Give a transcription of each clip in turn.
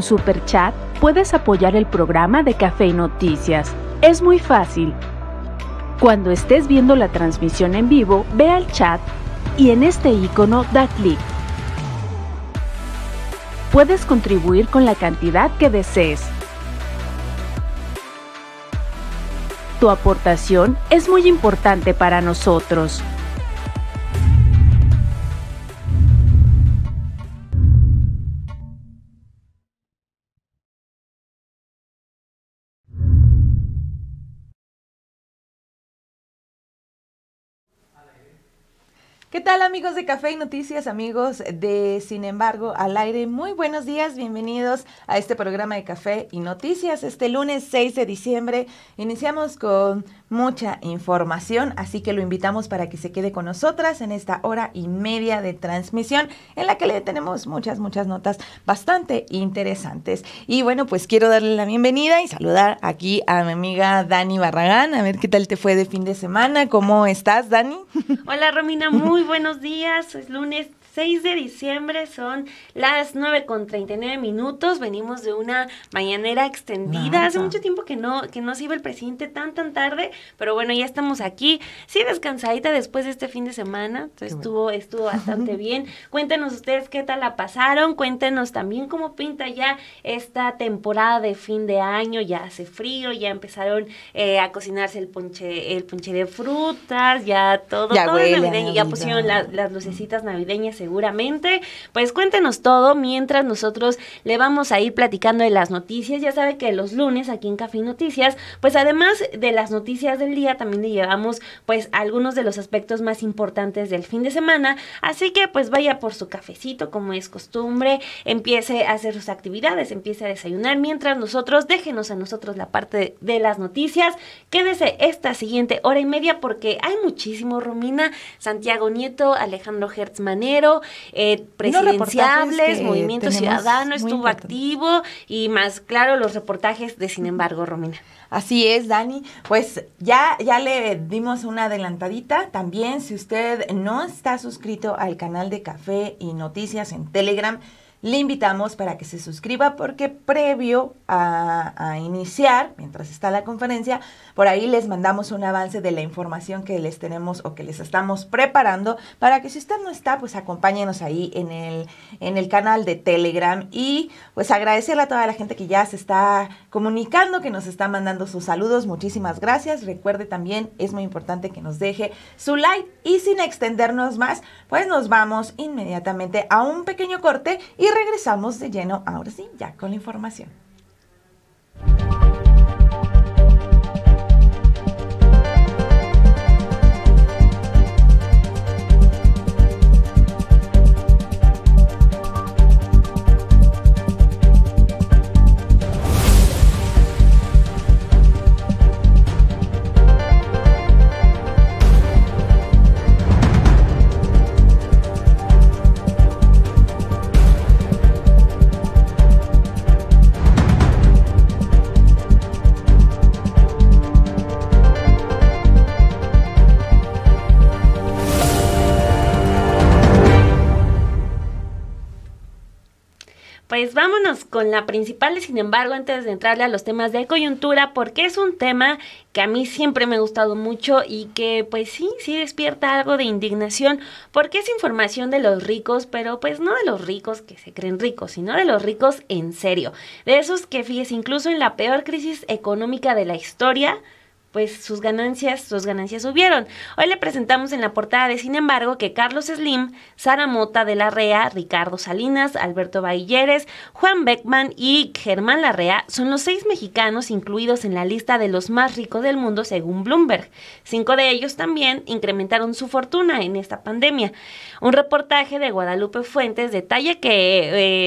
Con Super Chat puedes apoyar el programa de Café y Noticias. Es muy fácil. Cuando estés viendo la transmisión en vivo, ve al chat y en este icono da clic. Puedes contribuir con la cantidad que desees. Tu aportación es muy importante para nosotros. ¿Qué tal amigos de Café y Noticias, amigos de Sin embargo al aire? Muy buenos días, bienvenidos a este programa de Café y Noticias. Este lunes 6 de diciembre iniciamos con mucha información, así que lo invitamos para que se quede con nosotras en esta hora y media de transmisión en la que le tenemos muchas, muchas notas bastante interesantes. Y bueno, pues quiero darle la bienvenida y saludar aquí a mi amiga Dani Barragán, a ver qué tal te fue de fin de semana, ¿cómo estás Dani? Hola Romina, muy muy buenos días, es lunes 6 de diciembre, son las 9 con 39 minutos, venimos de una mañanera extendida, hace mucho tiempo que no, que no se iba el presidente tan tan tarde, pero bueno, ya estamos aquí, sí descansadita después de este fin de semana, estuvo, estuvo bastante bien, cuéntenos ustedes qué tal la pasaron, cuéntenos también cómo pinta ya esta temporada de fin de año, ya hace frío, ya empezaron eh, a cocinarse el ponche, el ponche de frutas, ya todo, ya ya pusieron las lucecitas navideñas seguramente. Pues cuéntenos todo mientras nosotros le vamos a ir platicando de las noticias. Ya sabe que los lunes aquí en Café Noticias, pues además de las noticias del día, también le llevamos pues algunos de los aspectos más importantes del fin de semana. Así que pues vaya por su cafecito como es costumbre, empiece a hacer sus actividades, empiece a desayunar mientras nosotros, déjenos a nosotros la parte de, las noticias. Quédese esta siguiente hora y media porque hay muchísimo, Romina, Santiago Nieto, Alejandro Hertz Manero, eh, Movimiento Ciudadano estuvo activo y más claro los reportajes de Sin embargo, Romina. Así es, Dani. Pues ya, ya le dimos una adelantadita. También si usted no está suscrito al canal de Café y Noticias en Telegram, le invitamos para que se suscriba porque previo a, iniciar, mientras está la conferencia, por ahí les mandamos un avance de la información que les tenemos o que les estamos preparando para que si usted no está, pues acompáñenos ahí en el, en el canal de Telegram y pues agradecerle a toda la gente que ya se está comunicando, que nos está mandando sus saludos. Muchísimas gracias. Recuerde también, es muy importante que nos deje su like y sin extendernos más, pues nos vamos inmediatamente a un pequeño corte y regresamos de lleno, ahora sí, ya con la información. Pues vámonos con la principal, sin embargo, antes de entrarle a los temas de coyuntura, porque es un tema que a mí siempre me ha gustado mucho y que pues sí, sí despierta algo de indignación, porque es información de los ricos, pero pues no de los ricos que se creen ricos, sino de los ricos en serio, de esos que fíjese incluso en la peor crisis económica de la historia, pues sus ganancias, sus ganancias subieron. Hoy le presentamos en la portada de Sin embargo que Carlos Slim, Sara Mota de la Rea, Ricardo Salinas, Alberto Bailleres, Juan Beckman y Germán Larrea son los seis mexicanos incluidos en la lista de los más ricos del mundo según Bloomberg. Cinco de ellos también incrementaron su fortuna en esta pandemia. Un reportaje de Guadalupe Fuentes detalla que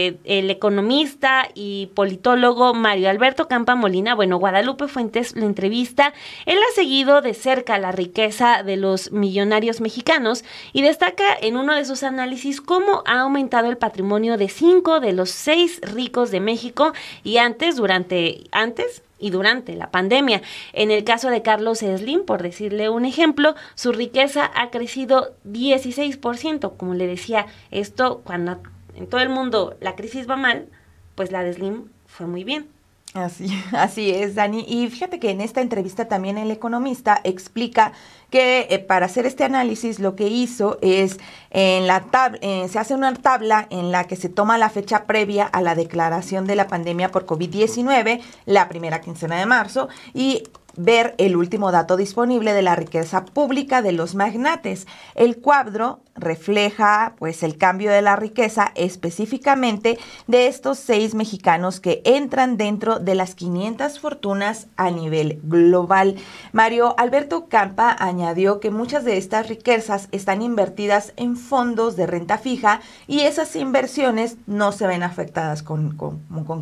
eh, el economista y politólogo Mario Alberto Campa Molina, bueno, Guadalupe Fuentes lo entrevista, él ha seguido de cerca la riqueza de los millonarios mexicanos y destaca en uno de sus análisis cómo ha aumentado el patrimonio de cinco de los seis ricos de México y antes, durante, antes, y durante la pandemia. En el caso de Carlos Slim, por decirle un ejemplo, su riqueza ha crecido 16%. Como le decía, esto cuando en todo el mundo la crisis va mal, pues la de Slim fue muy bien. Así, así es, Dani. Y fíjate que en esta entrevista también el economista explica que eh, para hacer este análisis lo que hizo es en la tabla eh, se hace una tabla en la que se toma la fecha previa a la declaración de la pandemia por COVID-19, la primera quincena de marzo, y ver el último dato disponible de la riqueza pública de los magnates. El cuadro refleja pues el cambio de la riqueza específicamente de estos seis mexicanos que entran dentro de las 500 fortunas a nivel global. Mario Alberto Campa añadió que muchas de estas riquezas están invertidas en fondos de renta fija y esas inversiones no se ven afectadas con,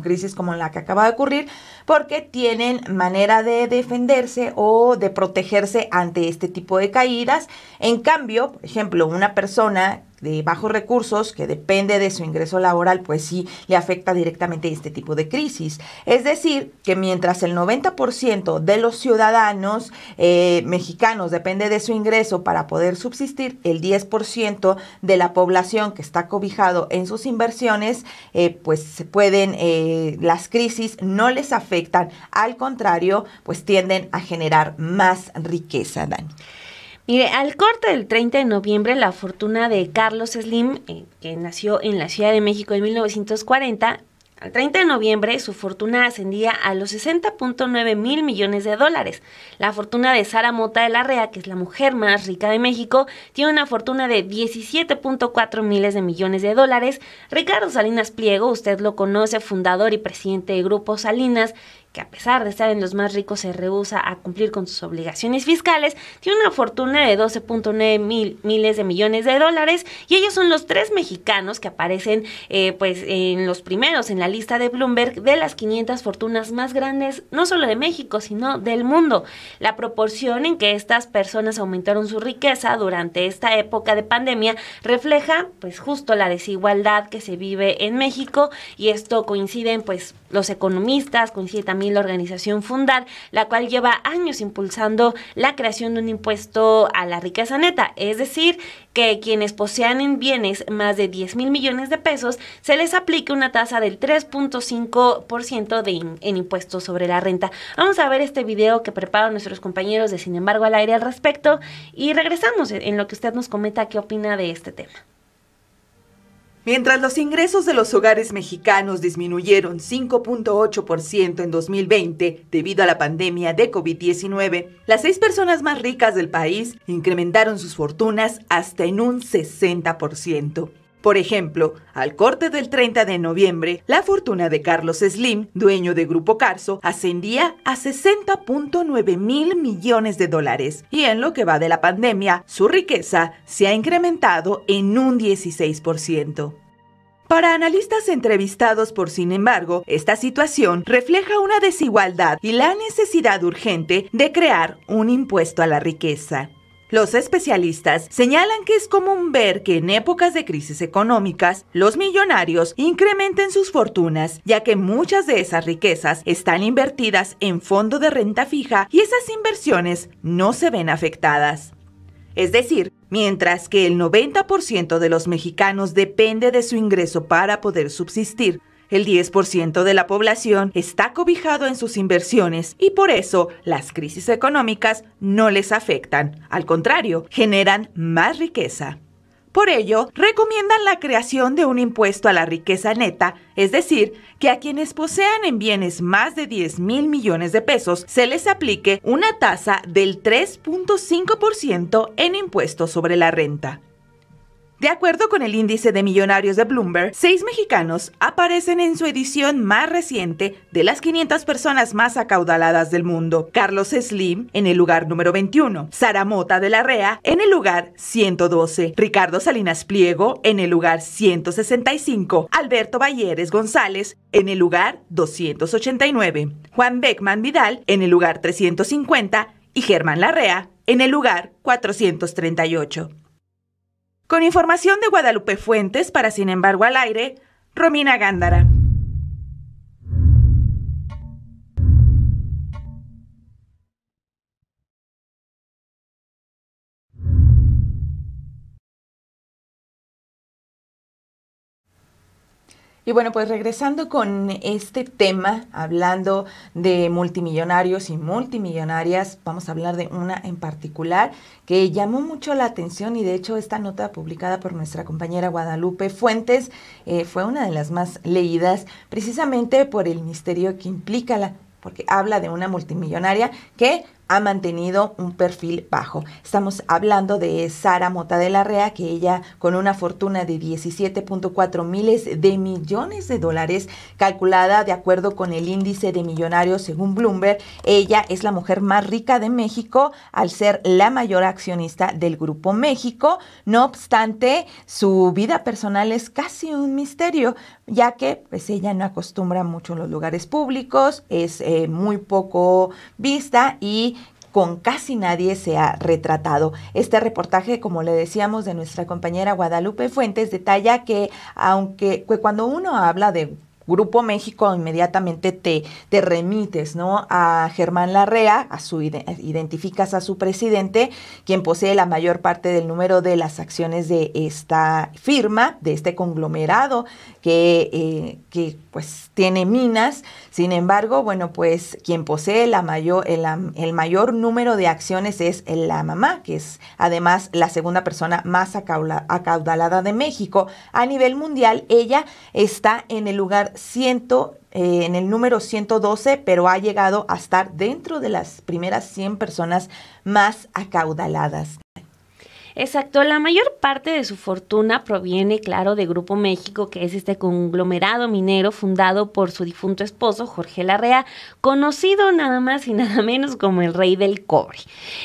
crisis como la que acaba de ocurrir porque tienen manera de defender defenderse o de protegerse ante este tipo de caídas. En cambio, por ejemplo, una persona de bajos recursos, que depende de su ingreso laboral, pues sí le afecta directamente este tipo de crisis. Es decir, que mientras el 90% de los ciudadanos eh, mexicanos depende de su ingreso para poder subsistir, el 10% de la población que está cobijado en sus inversiones, eh, pues pueden, eh, las crisis no les afectan, al contrario, pues tienden a generar más riqueza, Mire, al corte del 30 de noviembre, la fortuna de Carlos Slim, eh, que nació en la Ciudad de México en 1940, al 30 de noviembre su fortuna ascendía a los 60.9 mil millones de dólares. La fortuna de Sara Mota de la Rea, que es la mujer más rica de México, tiene una fortuna de 17.4 miles de millones de dólares. Ricardo Salinas Pliego, usted lo conoce, fundador y presidente de Grupo Salinas, que a pesar de estar en los más ricos se rehúsa a cumplir con sus obligaciones fiscales, tiene una fortuna de 12.9 mil miles de millones de dólares y ellos son los tres mexicanos que aparecen eh, pues en los primeros en la lista de Bloomberg de las 500 fortunas más grandes no solo de México sino del mundo. La proporción en que estas personas aumentaron su riqueza durante esta época de pandemia refleja pues justo la desigualdad que se vive en México y esto coinciden pues los economistas, coinciden también la organización Fundar, la cual lleva años impulsando la creación de un impuesto a la riqueza neta, es decir, que quienes posean en bienes más de 10 mil millones de pesos se les aplique una tasa del 3.5% de en impuestos sobre la renta. Vamos a ver este video que preparan nuestros compañeros de Sin embargo al aire al respecto y regresamos en lo que usted nos comenta qué opina de este tema. Mientras los ingresos de los hogares mexicanos disminuyeron 5.8% en 2020 debido a la pandemia de COVID-19, las seis personas más ricas del país incrementaron sus fortunas hasta en un 60%. Por ejemplo, al corte del 30 de noviembre, la fortuna de Carlos Slim, dueño de Grupo Carso, ascendía a 60.9 mil millones de dólares y en lo que va de la pandemia, su riqueza se ha incrementado en un 16%. Para analistas entrevistados por Sin embargo, esta situación refleja una desigualdad y la necesidad urgente de crear un impuesto a la riqueza. Los especialistas señalan que es común ver que en épocas de crisis económicas los millonarios incrementen sus fortunas, ya que muchas de esas riquezas están invertidas en fondo de renta fija y esas inversiones no se ven afectadas. Es decir, mientras que el 90% de los mexicanos depende de su ingreso para poder subsistir, el 10% de la población está cobijado en sus inversiones y por eso las crisis económicas no les afectan, al contrario, generan más riqueza. Por ello, recomiendan la creación de un impuesto a la riqueza neta, es decir, que a quienes posean en bienes más de 10 mil millones de pesos se les aplique una tasa del 3.5% en impuestos sobre la renta. De acuerdo con el índice de millonarios de Bloomberg, seis mexicanos aparecen en su edición más reciente de las 500 personas más acaudaladas del mundo. Carlos Slim en el lugar número 21, Sara Mota de la Rea en el lugar 112, Ricardo Salinas Pliego en el lugar 165, Alberto Valleres González en el lugar 289, Juan Beckman Vidal en el lugar 350 y Germán Larrea en el lugar 438. Con información de Guadalupe Fuentes para Sin embargo al aire, Romina Gándara. Y bueno, pues regresando con este tema, hablando de multimillonarios y multimillonarias, vamos a hablar de una en particular que llamó mucho la atención y de hecho esta nota publicada por nuestra compañera Guadalupe Fuentes eh, fue una de las más leídas precisamente por el misterio que implica la porque habla de una multimillonaria que ha mantenido un perfil bajo. Estamos hablando de Sara Mota de la Rea, que ella con una fortuna de 17.4 miles de millones de dólares, calculada de acuerdo con el índice de millonarios según Bloomberg, ella es la mujer más rica de México al ser la mayor accionista del Grupo México. No obstante, su vida personal es casi un misterio, ya que pues, ella no acostumbra mucho en los lugares públicos, es eh, muy poco vista y con casi nadie se ha retratado. Este reportaje, como le decíamos, de nuestra compañera Guadalupe Fuentes, detalla que aunque cuando uno habla de Grupo México, inmediatamente te, te remites, ¿no? A Germán Larrea, a su, identificas a su presidente, quien posee la mayor parte del número de las acciones de esta firma, de este conglomerado que, eh, que pues tiene minas. Sin embargo, bueno, pues quien posee la mayor, el, el mayor número de acciones es la mamá, que es además la segunda persona más acaudalada de México. A nivel mundial, ella está en el lugar ciento, eh, en el número 112, pero ha llegado a estar dentro de las primeras 100 personas más acaudaladas. Exacto, la mayor parte de su fortuna proviene, claro, de Grupo México, que es este conglomerado minero fundado por su difunto esposo, Jorge Larrea, conocido nada más y nada menos como el rey del cobre.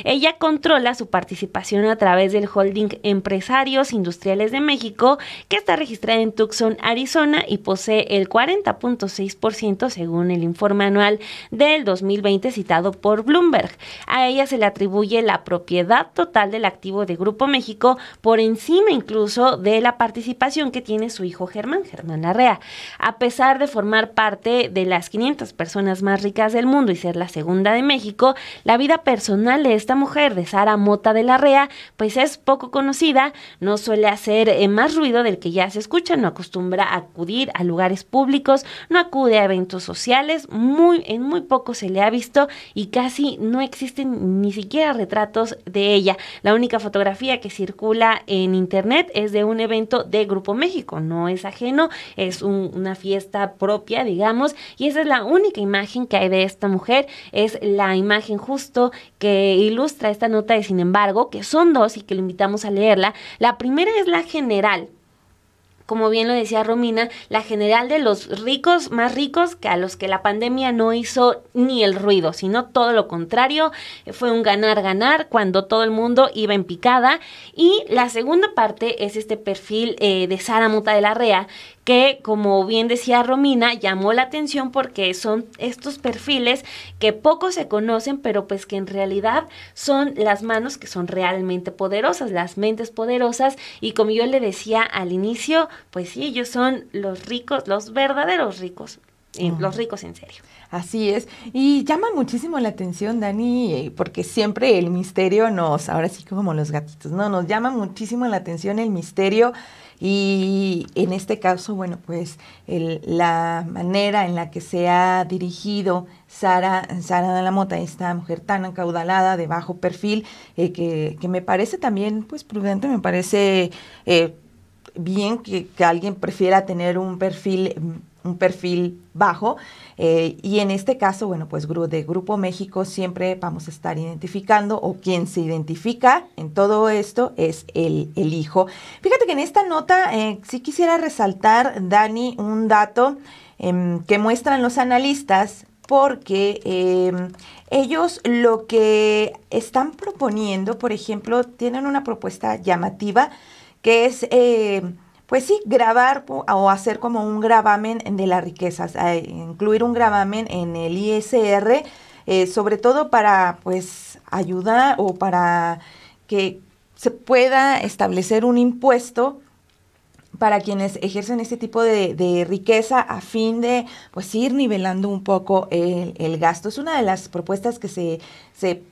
Ella controla su participación a través del holding Empresarios Industriales de México, que está registrada en Tucson, Arizona, y posee el 40.6% según el informe anual del 2020 citado por Bloomberg. A ella se le atribuye la propiedad total del activo de Grupo México por encima incluso de la participación que tiene su hijo Germán, Germán Larrea. A pesar de formar parte de las 500 personas más ricas del mundo y ser la segunda de México, la vida personal de esta mujer, de Sara Mota de Larrea, pues es poco conocida, no suele hacer eh, más ruido del que ya se escucha, no acostumbra a acudir a lugares públicos, no acude a eventos sociales, muy, en muy poco se le ha visto y casi no existen ni siquiera retratos de ella. La única fotografía que circula en internet es de un evento de Grupo México, no es ajeno, es una fiesta propia, digamos, y esa es la única imagen que hay de esta mujer, es la imagen justo que ilustra esta nota de sin embargo, que son dos y que lo invitamos a leerla. La primera es la general, como bien lo decía Romina, la general de los ricos más ricos que a los que la pandemia no hizo ni el ruido, sino todo lo contrario, eh, fue un ganar-ganar cuando todo el mundo iba en picada. Y la segunda parte es este perfil eh, de Sara Muta de la Rea, que como bien decía Romina, llamó la atención porque son estos perfiles que poco se conocen, pero pues que en realidad son las manos que son realmente poderosas, las mentes poderosas. Y como yo le decía al inicio, pues sí, ellos son los ricos, los verdaderos ricos, eh, los ricos en serio. Así es. Y llama muchísimo la atención, Dani, eh, porque siempre el misterio nos, ahora sí como los gatitos, no, nos llama muchísimo la atención el misterio. Y en este caso, bueno, pues la manera en la que se ha dirigido Sara, Sara de la Mota, esta mujer tan acaudalada, de bajo perfil, eh, que, que, me parece también, pues prudente, me parece bien que, alguien prefiera tener un perfil un perfil bajo. Eh, y en este caso, bueno, pues de Grupo México siempre vamos a estar identificando o quien se identifica en todo esto es el, el hijo. Fíjate que en esta nota eh, sí quisiera resaltar, Dani, un dato em, que muestran los analistas porque em, ellos lo que están proponiendo, por ejemplo, tienen una propuesta llamativa que es, eh, pues sí, grabar o hacer como un gravamen de las riquezas, incluir un gravamen en el ISR, eh, sobre todo para, pues, ayudar o para que se pueda establecer un impuesto para quienes ejercen este tipo de, riqueza a fin de pues ir nivelando un poco el, gasto. Es una de las propuestas que se, se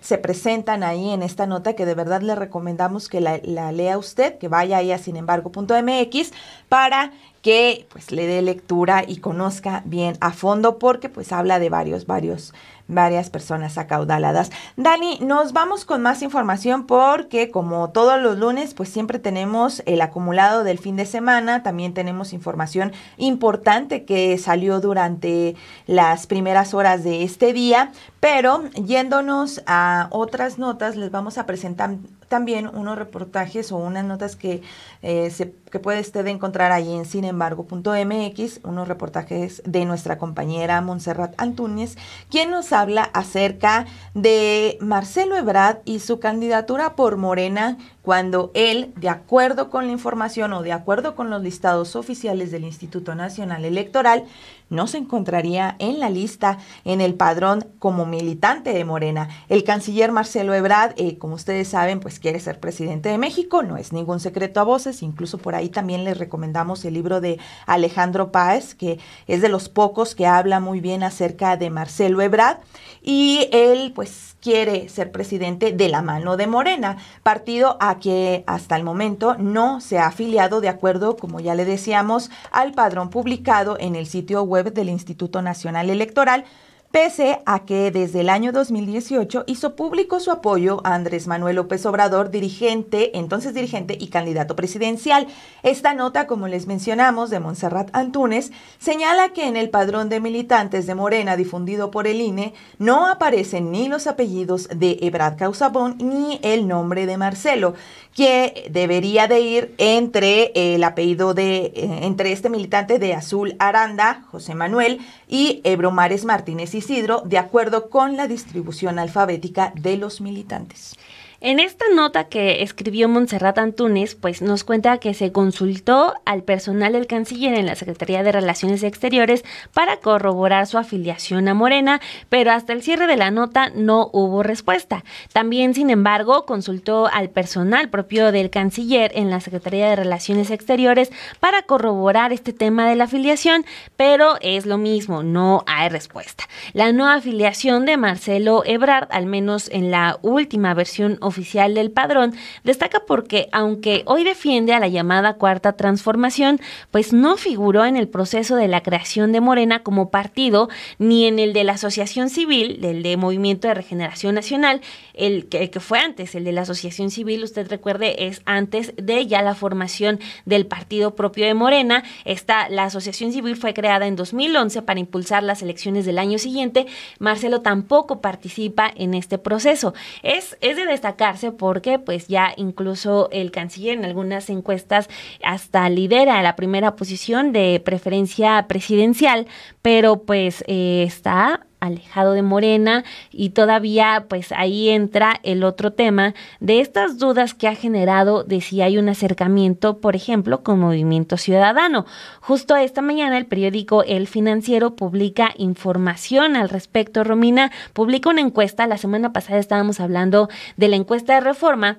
se presentan ahí en esta nota que de verdad le recomendamos que la, lea usted, que vaya ahí a sinembargo.mx para que pues le dé lectura y conozca bien a fondo porque pues habla de varios, varios varias personas acaudaladas. Dani, nos vamos con más información porque como todos los lunes, pues siempre tenemos el acumulado del fin de semana, también tenemos información importante que salió durante las primeras horas de este día, pero yéndonos a otras notas, les vamos a presentar también unos reportajes o unas notas que, eh, que puede usted encontrar ahí en sinembargo.mx, unos reportajes de nuestra compañera Montserrat Antúñez, quien nos habla acerca de Marcelo Ebrard y su candidatura por Morena cuando él, de acuerdo con la información o de acuerdo con los listados oficiales del Instituto Nacional Electoral, no se encontraría en la lista, en el padrón como militante de Morena. El canciller Marcelo Ebrard, eh, como ustedes saben, pues quiere ser presidente de México, no es ningún secreto a voces, incluso por ahí también les recomendamos el libro de Alejandro Páez, que es de los pocos que habla muy bien acerca de Marcelo Ebrard y él pues quiere ser presidente de la mano de Morena, partido a que hasta el momento no se ha afiliado de acuerdo, como ya le decíamos, al padrón publicado en el sitio web del Instituto Nacional Electoral, pese a que desde el año 2018 hizo público su apoyo a Andrés Manuel López Obrador, dirigente, entonces dirigente y candidato presidencial. Esta nota, como les mencionamos, de Montserrat Antúnez, señala que en el padrón de militantes de Morena difundido por el INE no aparecen ni los apellidos de Ebrad Causabón ni el nombre de Marcelo, que debería de ir entre el apellido de, eh, entre este militante de Azul Aranda, José Manuel, y Ebromares Martínez Isidro de acuerdo con la distribución alfabética de los militantes. En esta nota que escribió Montserrat Antunes, pues nos cuenta que se consultó al personal del canciller en la Secretaría de Relaciones Exteriores para corroborar su afiliación a Morena, pero hasta el cierre de la nota no hubo respuesta. También, sin embargo, consultó al personal propio del canciller en la Secretaría de Relaciones Exteriores para corroborar este tema de la afiliación, pero es lo mismo, no hay respuesta. La no afiliación de Marcelo Ebrard, al menos en la última versión oficial del padrón, destaca porque aunque hoy defiende a la llamada cuarta transformación, pues no figuró en el proceso de la creación de Morena como partido, ni en el de la Asociación Civil, del de Movimiento de Regeneración Nacional, el que, fue antes, el de la Asociación Civil, usted recuerde, es antes de ya la formación del partido propio de Morena. Esta, la Asociación Civil fue creada en 2011 para impulsar las elecciones del año siguiente. Marcelo tampoco participa en este proceso. Es, es de destacar porque pues ya incluso el canciller en algunas encuestas hasta lidera la primera posición de preferencia presidencial, pero pues eh, está alejado de Morena y todavía pues ahí entra el otro tema de estas dudas que ha generado de si hay un acercamiento, por ejemplo, con Movimiento Ciudadano. Justo esta mañana el periódico El Financiero publica información al respecto. Romina publica una encuesta, la semana pasada estábamos hablando de la encuesta de reforma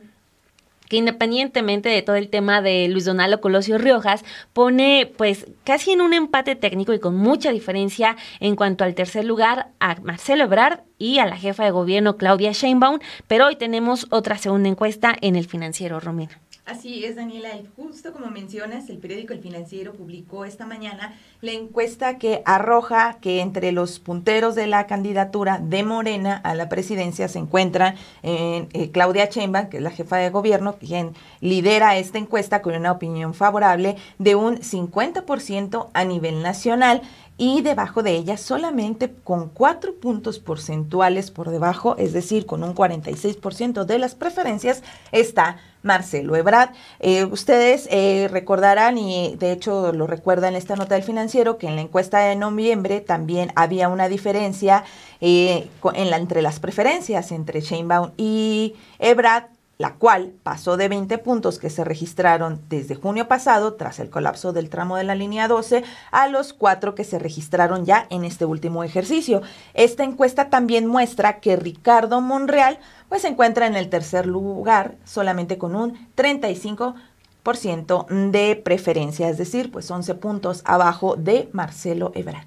que independientemente de todo el tema de Luis Donaldo Colosio Riojas, pone pues casi en un empate técnico y con mucha diferencia en cuanto al tercer lugar a Marcelo Ebrard y a la jefa de gobierno Claudia Sheinbaum, pero hoy tenemos otra segunda encuesta en el financiero Romero. Así es, Daniela. Justo como mencionas, el periódico El Financiero publicó esta mañana la encuesta que arroja que entre los punteros de la candidatura de Morena a la presidencia se encuentra eh, Claudia Chemba, que es la jefa de gobierno, quien lidera esta encuesta con una opinión favorable de un 50% a nivel nacional y debajo de ella solamente con cuatro puntos porcentuales por debajo, es decir, con un 46% de las preferencias, está Marcelo Ebrard. Eh, ustedes eh, recordarán, y de hecho lo recuerdan en esta nota del financiero, que en la encuesta de noviembre también había una diferencia eh, en la, entre las preferencias entre Sheinbaum y Ebrard la cual pasó de 20 puntos que se registraron desde junio pasado tras el colapso del tramo de la línea 12 a los 4 que se registraron ya en este último ejercicio. Esta encuesta también muestra que Ricardo Monreal pues se encuentra en el tercer lugar solamente con un 35 de preferencia, es decir, pues 11 puntos abajo de Marcelo Ebrard.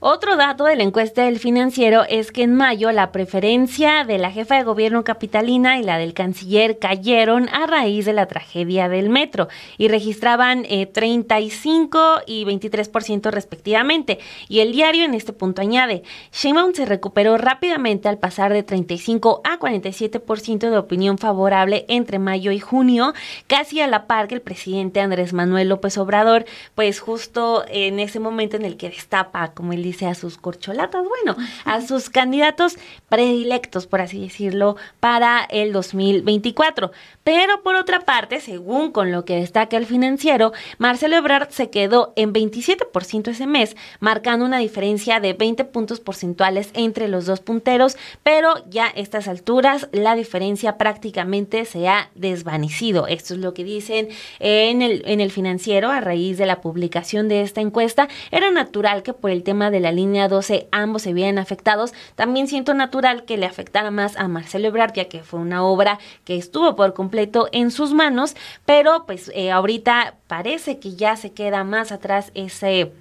Otro dato de la encuesta del financiero es que en mayo la preferencia de la jefa de gobierno capitalina y la del canciller cayeron a raíz de la tragedia del metro y registraban 35 eh, y 23% respectivamente. Y el diario en este punto añade, Sheinbaum se recuperó rápidamente al pasar de 35 a 47% de opinión favorable entre mayo y junio, casi a la par que el presidente Andrés Manuel López Obrador, pues justo en ese momento en el que destapa como el dice a sus corcholatas, bueno, a sus candidatos predilectos, por así decirlo, para el 2024. Pero por otra parte, según con lo que destaca el financiero, Marcelo Ebrard se quedó en 27% ese mes, marcando una diferencia de 20 puntos porcentuales entre los dos punteros, pero ya a estas alturas la diferencia prácticamente se ha desvanecido. Esto es lo que dicen en el, en el financiero a raíz de la publicación de esta encuesta. Era natural que por el tema de la línea 12 ambos se vieron afectados, también siento natural que le afectara más a Marcelo Ebrard, ya que fue una obra que estuvo por completo en sus manos, pero pues eh, ahorita parece que ya se queda más atrás ese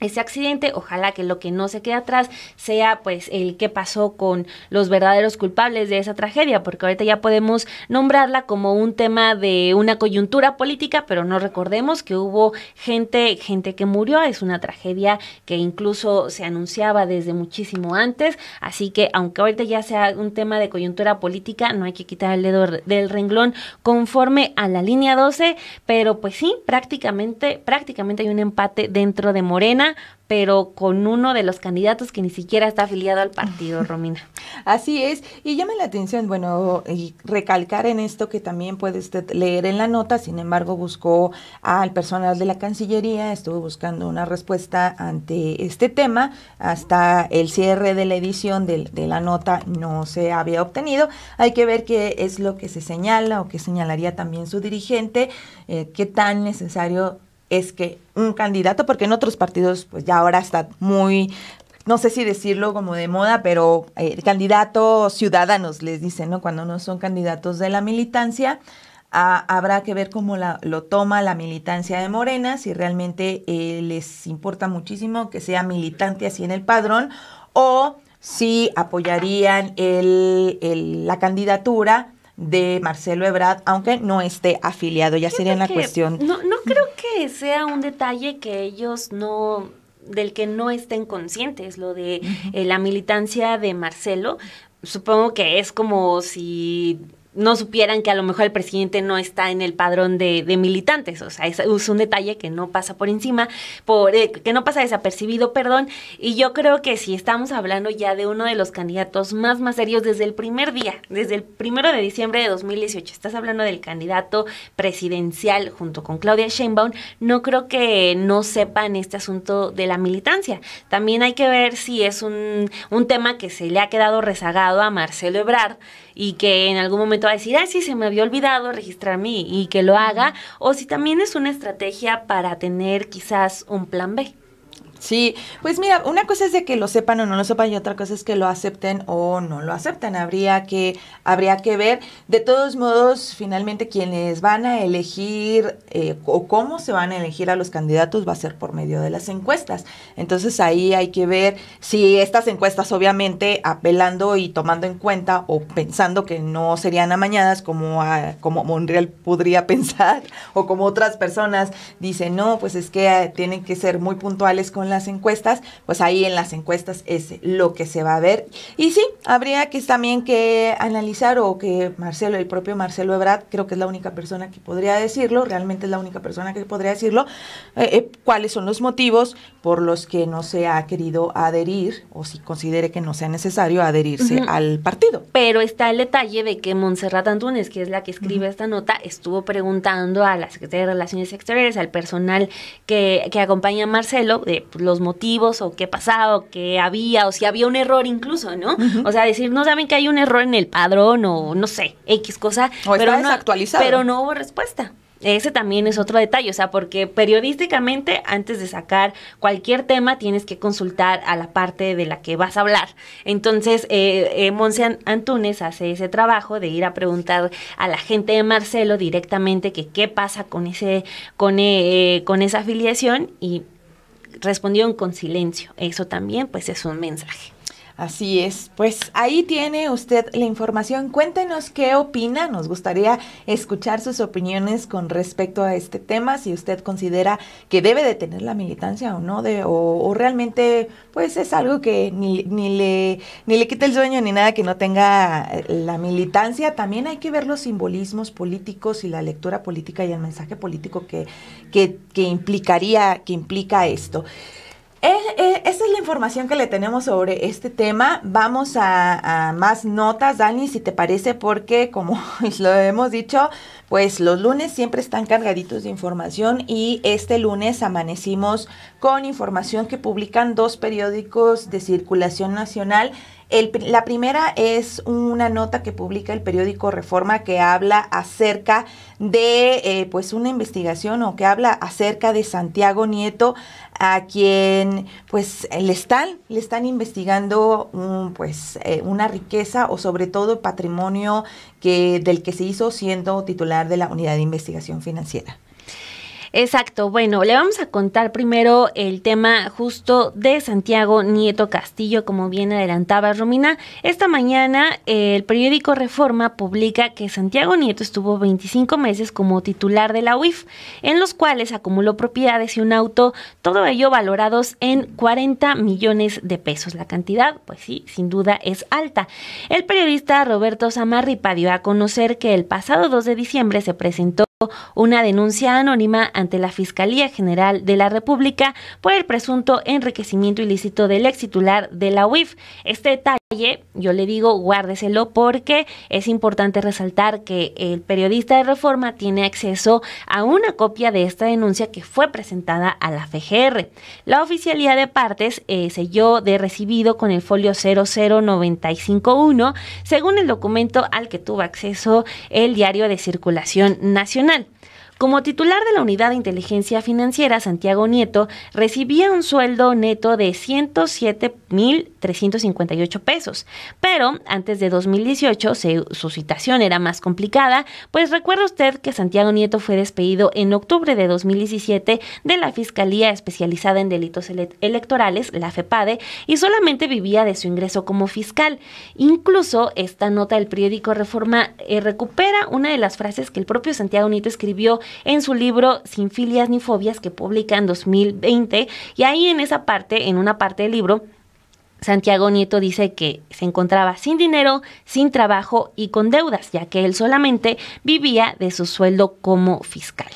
ese accidente, ojalá que lo que no se quede atrás sea pues el que pasó con los verdaderos culpables de esa tragedia, porque ahorita ya podemos nombrarla como un tema de una coyuntura política, pero no recordemos que hubo gente, gente que murió, es una tragedia que incluso se anunciaba desde muchísimo antes, así que aunque ahorita ya sea un tema de coyuntura política, no hay que quitar el dedo del renglón conforme a la línea 12, pero pues sí, prácticamente prácticamente hay un empate dentro de Morena pero con uno de los candidatos que ni siquiera está afiliado al partido, Romina. Así es, y llama la atención, bueno, y recalcar en esto que también puedes leer en la nota, sin embargo, buscó al personal de la Cancillería, estuvo buscando una respuesta ante este tema, hasta el cierre de la edición de, la nota no se había obtenido, hay que ver qué es lo que se señala o qué señalaría también su dirigente, eh, qué tan necesario es que un candidato, porque en otros partidos pues ya ahora está muy no sé si decirlo como de moda, pero eh, candidatos ciudadanos les dicen, ¿no? Cuando no son candidatos de la militancia, ah, habrá que ver cómo lo toma la militancia de Morena, si realmente eh, les importa muchísimo que sea militante así en el padrón, o si apoyarían el, la candidatura de Marcelo Ebrard, aunque no esté afiliado, ya sería una cuestión. No, no creo que sea un detalle que ellos no del que no estén conscientes, lo de eh, la militancia de Marcelo, supongo que es como si no supieran que a lo mejor el presidente no está en el padrón de, militantes. O sea, es, un detalle que no pasa por encima, por, eh, que no pasa desapercibido, perdón. Y yo creo que si estamos hablando ya de uno de los candidatos más, más serios desde el primer día, desde el primero de diciembre de 2018, estás hablando del candidato presidencial junto con Claudia Sheinbaum, no creo que no sepan este asunto de la militancia. También hay que ver si es un, un tema que se le ha quedado rezagado a Marcelo Ebrard y que en algún momento decir, ah, sí, se me había olvidado registrar y que lo haga, o si también es una estrategia para tener quizás un plan B. Sí, pues mira, una cosa es de que lo sepan o no lo sepan y otra cosa es que lo acepten o no lo acepten, Habría que, habría que ver. De todos modos, finalmente quienes van a elegir eh, o cómo se van a elegir a los candidatos va a ser por medio de las encuestas. Entonces ahí hay que ver si estas encuestas, obviamente, apelando y tomando en cuenta o pensando que no serían amañadas como, ah, como Monreal podría pensar o como otras personas dicen, no, pues es que eh, tienen que ser muy puntuales con las encuestas, pues ahí en las encuestas es lo que se va a ver. Y sí, habría que también que analizar o que Marcelo, el propio Marcelo Ebrard, creo que es la única persona que podría decirlo, realmente es la única persona que podría decirlo, eh, eh, cuáles son los motivos por los que no se ha querido adherir o si considere que no sea necesario adherirse al partido. Pero está el detalle de que Montserrat Antunes, que es la que escribe esta nota, estuvo preguntando a la Secretaría de Relaciones Exteriores, al personal que, que acompaña a Marcelo, de los motivos o qué pasaba o qué había o si había un error incluso, ¿no? O sea, decir, no saben que hay un error en el padrón o no sé, X cosa, o pero, no, pero no hubo respuesta. Ese también es otro detalle, o sea, porque periodísticamente antes de sacar cualquier tema tienes que consultar a la parte de la que vas a hablar. Entonces, eh, eh Monse Antunes hace ese trabajo de ir a preguntar a la gente de Marcelo directamente que qué pasa con ese, con, eh, con esa afiliación y respondieron con silencio. Eso también pues es un mensaje. Así es, pues ahí tiene usted la información. Cuéntenos qué opina, nos gustaría escuchar sus opiniones con respecto a este tema, si usted considera que debe de tener la militancia o no, o, realmente pues es algo que ni, ni, le, ni le quita el sueño ni nada que no tenga eh, la militancia. También hay que ver los simbolismos políticos y la lectura política y el mensaje político que, que implicaría, que implica esto esa es la información que le tenemos sobre este tema. Vamos a, a, más notas, Dani, si te parece, porque como lo hemos dicho, pues los lunes siempre están cargaditos de información y este lunes amanecimos con información que publican dos periódicos de circulación nacional la primera es una nota que publica el periódico Reforma que habla acerca de eh, pues una investigación o que habla acerca de Santiago Nieto a quien pues le están le están investigando pues eh, una riqueza o sobre todo patrimonio que del que se hizo siendo titular de la unidad de investigación financiera. Exacto, bueno, le vamos a contar primero el tema justo de Santiago Nieto Castillo, como bien adelantaba Romina. Esta mañana eh, el periódico Reforma publica que Santiago Nieto estuvo 25 meses como titular de la UIF, en los cuales acumuló propiedades y un auto, todo ello valorados en 40 millones de pesos. La cantidad, pues sí, sin duda es alta. El periodista Roberto Samarripa dio a conocer que el pasado 2 de diciembre se presentó una denuncia anónima ante la Fiscalía General de la República por el presunto enriquecimiento ilícito del ex titular de la UIF. Este detalle, yo le digo, guárdeselo porque es importante resaltar que el periodista de Reforma tiene acceso a una copia de esta denuncia que fue presentada a la FGR. La oficialía de partes eh, selló de recibido con el folio 00951, según el documento al que tuvo acceso el diario de circulación nacional. Como titular de la Unidad de Inteligencia Financiera, Santiago Nieto recibía un sueldo neto de 107.358 pesos, pero antes de 2018 su situación era más complicada, pues recuerda usted que Santiago Nieto fue despedido en octubre de 2017 de la Fiscalía Especializada en Delitos Electorales, la FEPADE, y solamente vivía de su ingreso como fiscal. Incluso esta nota del periódico Reforma eh, recupera una de las frases que el propio Santiago Nieto escribió en su libro Sin filias ni fobias que publica en 2020. Y ahí en esa parte, en una parte del libro, Santiago Nieto dice que se encontraba sin dinero, sin trabajo y con deudas, ya que él solamente vivía de su sueldo como fiscal.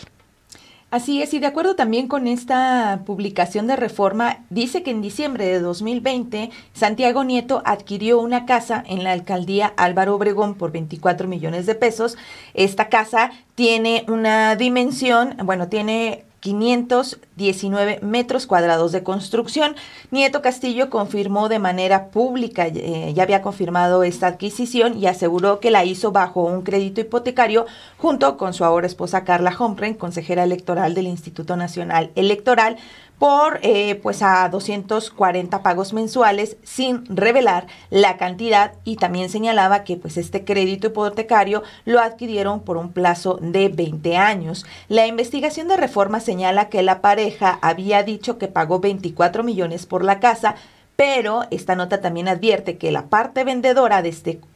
Así es, y de acuerdo también con esta publicación de reforma, dice que en diciembre de 2020 Santiago Nieto adquirió una casa en la alcaldía Álvaro Obregón por 24 millones de pesos. Esta casa tiene una dimensión, bueno, tiene 519 metros cuadrados de construcción. Nieto Castillo confirmó de manera pública, eh, ya había confirmado esta adquisición y aseguró que la hizo bajo un crédito hipotecario junto con su ahora esposa Carla Homren, consejera electoral del Instituto Nacional Electoral, por eh, pues a 240 pagos mensuales sin revelar la cantidad y también señalaba que pues este crédito hipotecario lo adquirieron por un plazo de 20 años. La investigación de reforma señala que la pareja había dicho que pagó 24 millones por la casa, pero esta nota también advierte que la parte vendedora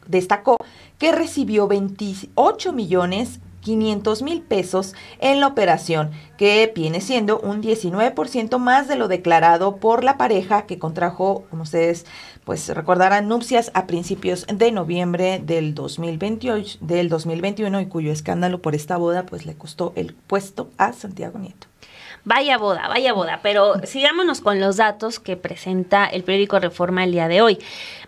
destacó que recibió 28 millones 500 mil pesos en la operación, que viene siendo un 19% más de lo declarado por la pareja que contrajo, como ustedes pues recordarán, nupcias a principios de noviembre del, del 2021 y cuyo escándalo por esta boda pues le costó el puesto a Santiago Nieto. Vaya boda, vaya boda, pero sigámonos con los datos que presenta el periódico Reforma el día de hoy.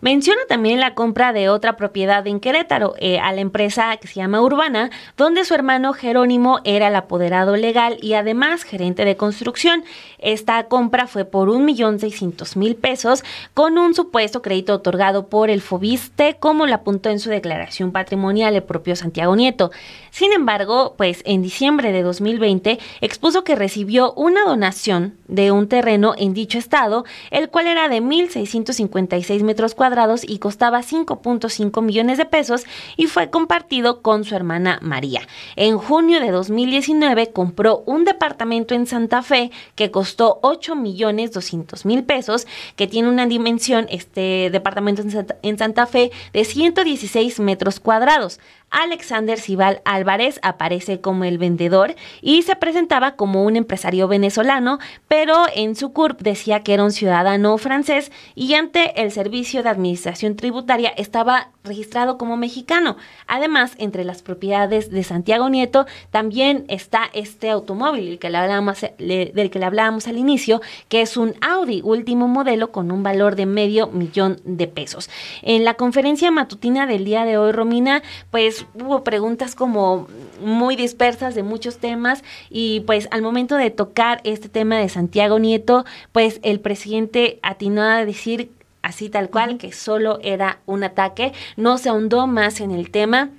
Menciona también la compra de otra propiedad en Querétaro eh, a la empresa que se llama Urbana, donde su hermano Jerónimo era el apoderado legal y además gerente de construcción. Esta compra fue por 1.600.000 pesos con un supuesto crédito otorgado por el Fobiste, como lo apuntó en su declaración patrimonial el propio Santiago Nieto. Sin embargo, pues en diciembre de 2020 expuso que recibió una donación de un terreno en dicho estado, el cual era de 1.656 metros cuadrados y costaba 5.5 millones de pesos y fue compartido con su hermana María. En junio de 2019 compró un departamento en Santa Fe que costó 8 millones 200 mil pesos, que tiene una dimensión, este departamento en Santa, en Santa Fe, de 116 metros cuadrados. Alexander Cibal Álvarez aparece como el vendedor y se presentaba como un empresario venezolano, pero en su CURP decía que era un ciudadano francés y ante el Servicio de Administración Tributaria estaba registrado como mexicano. Además, entre las propiedades de Santiago Nieto también está este automóvil que del que le hablábamos al inicio, que es un Audi último modelo con un valor de medio millón de pesos. En la conferencia matutina del día de hoy, Romina, pues hubo preguntas como muy dispersas de muchos temas y pues al momento de tocar este tema de Santiago Nieto, pues el presidente atinó a decir así tal cual, que solo era un ataque. No se ahondó más en el tema.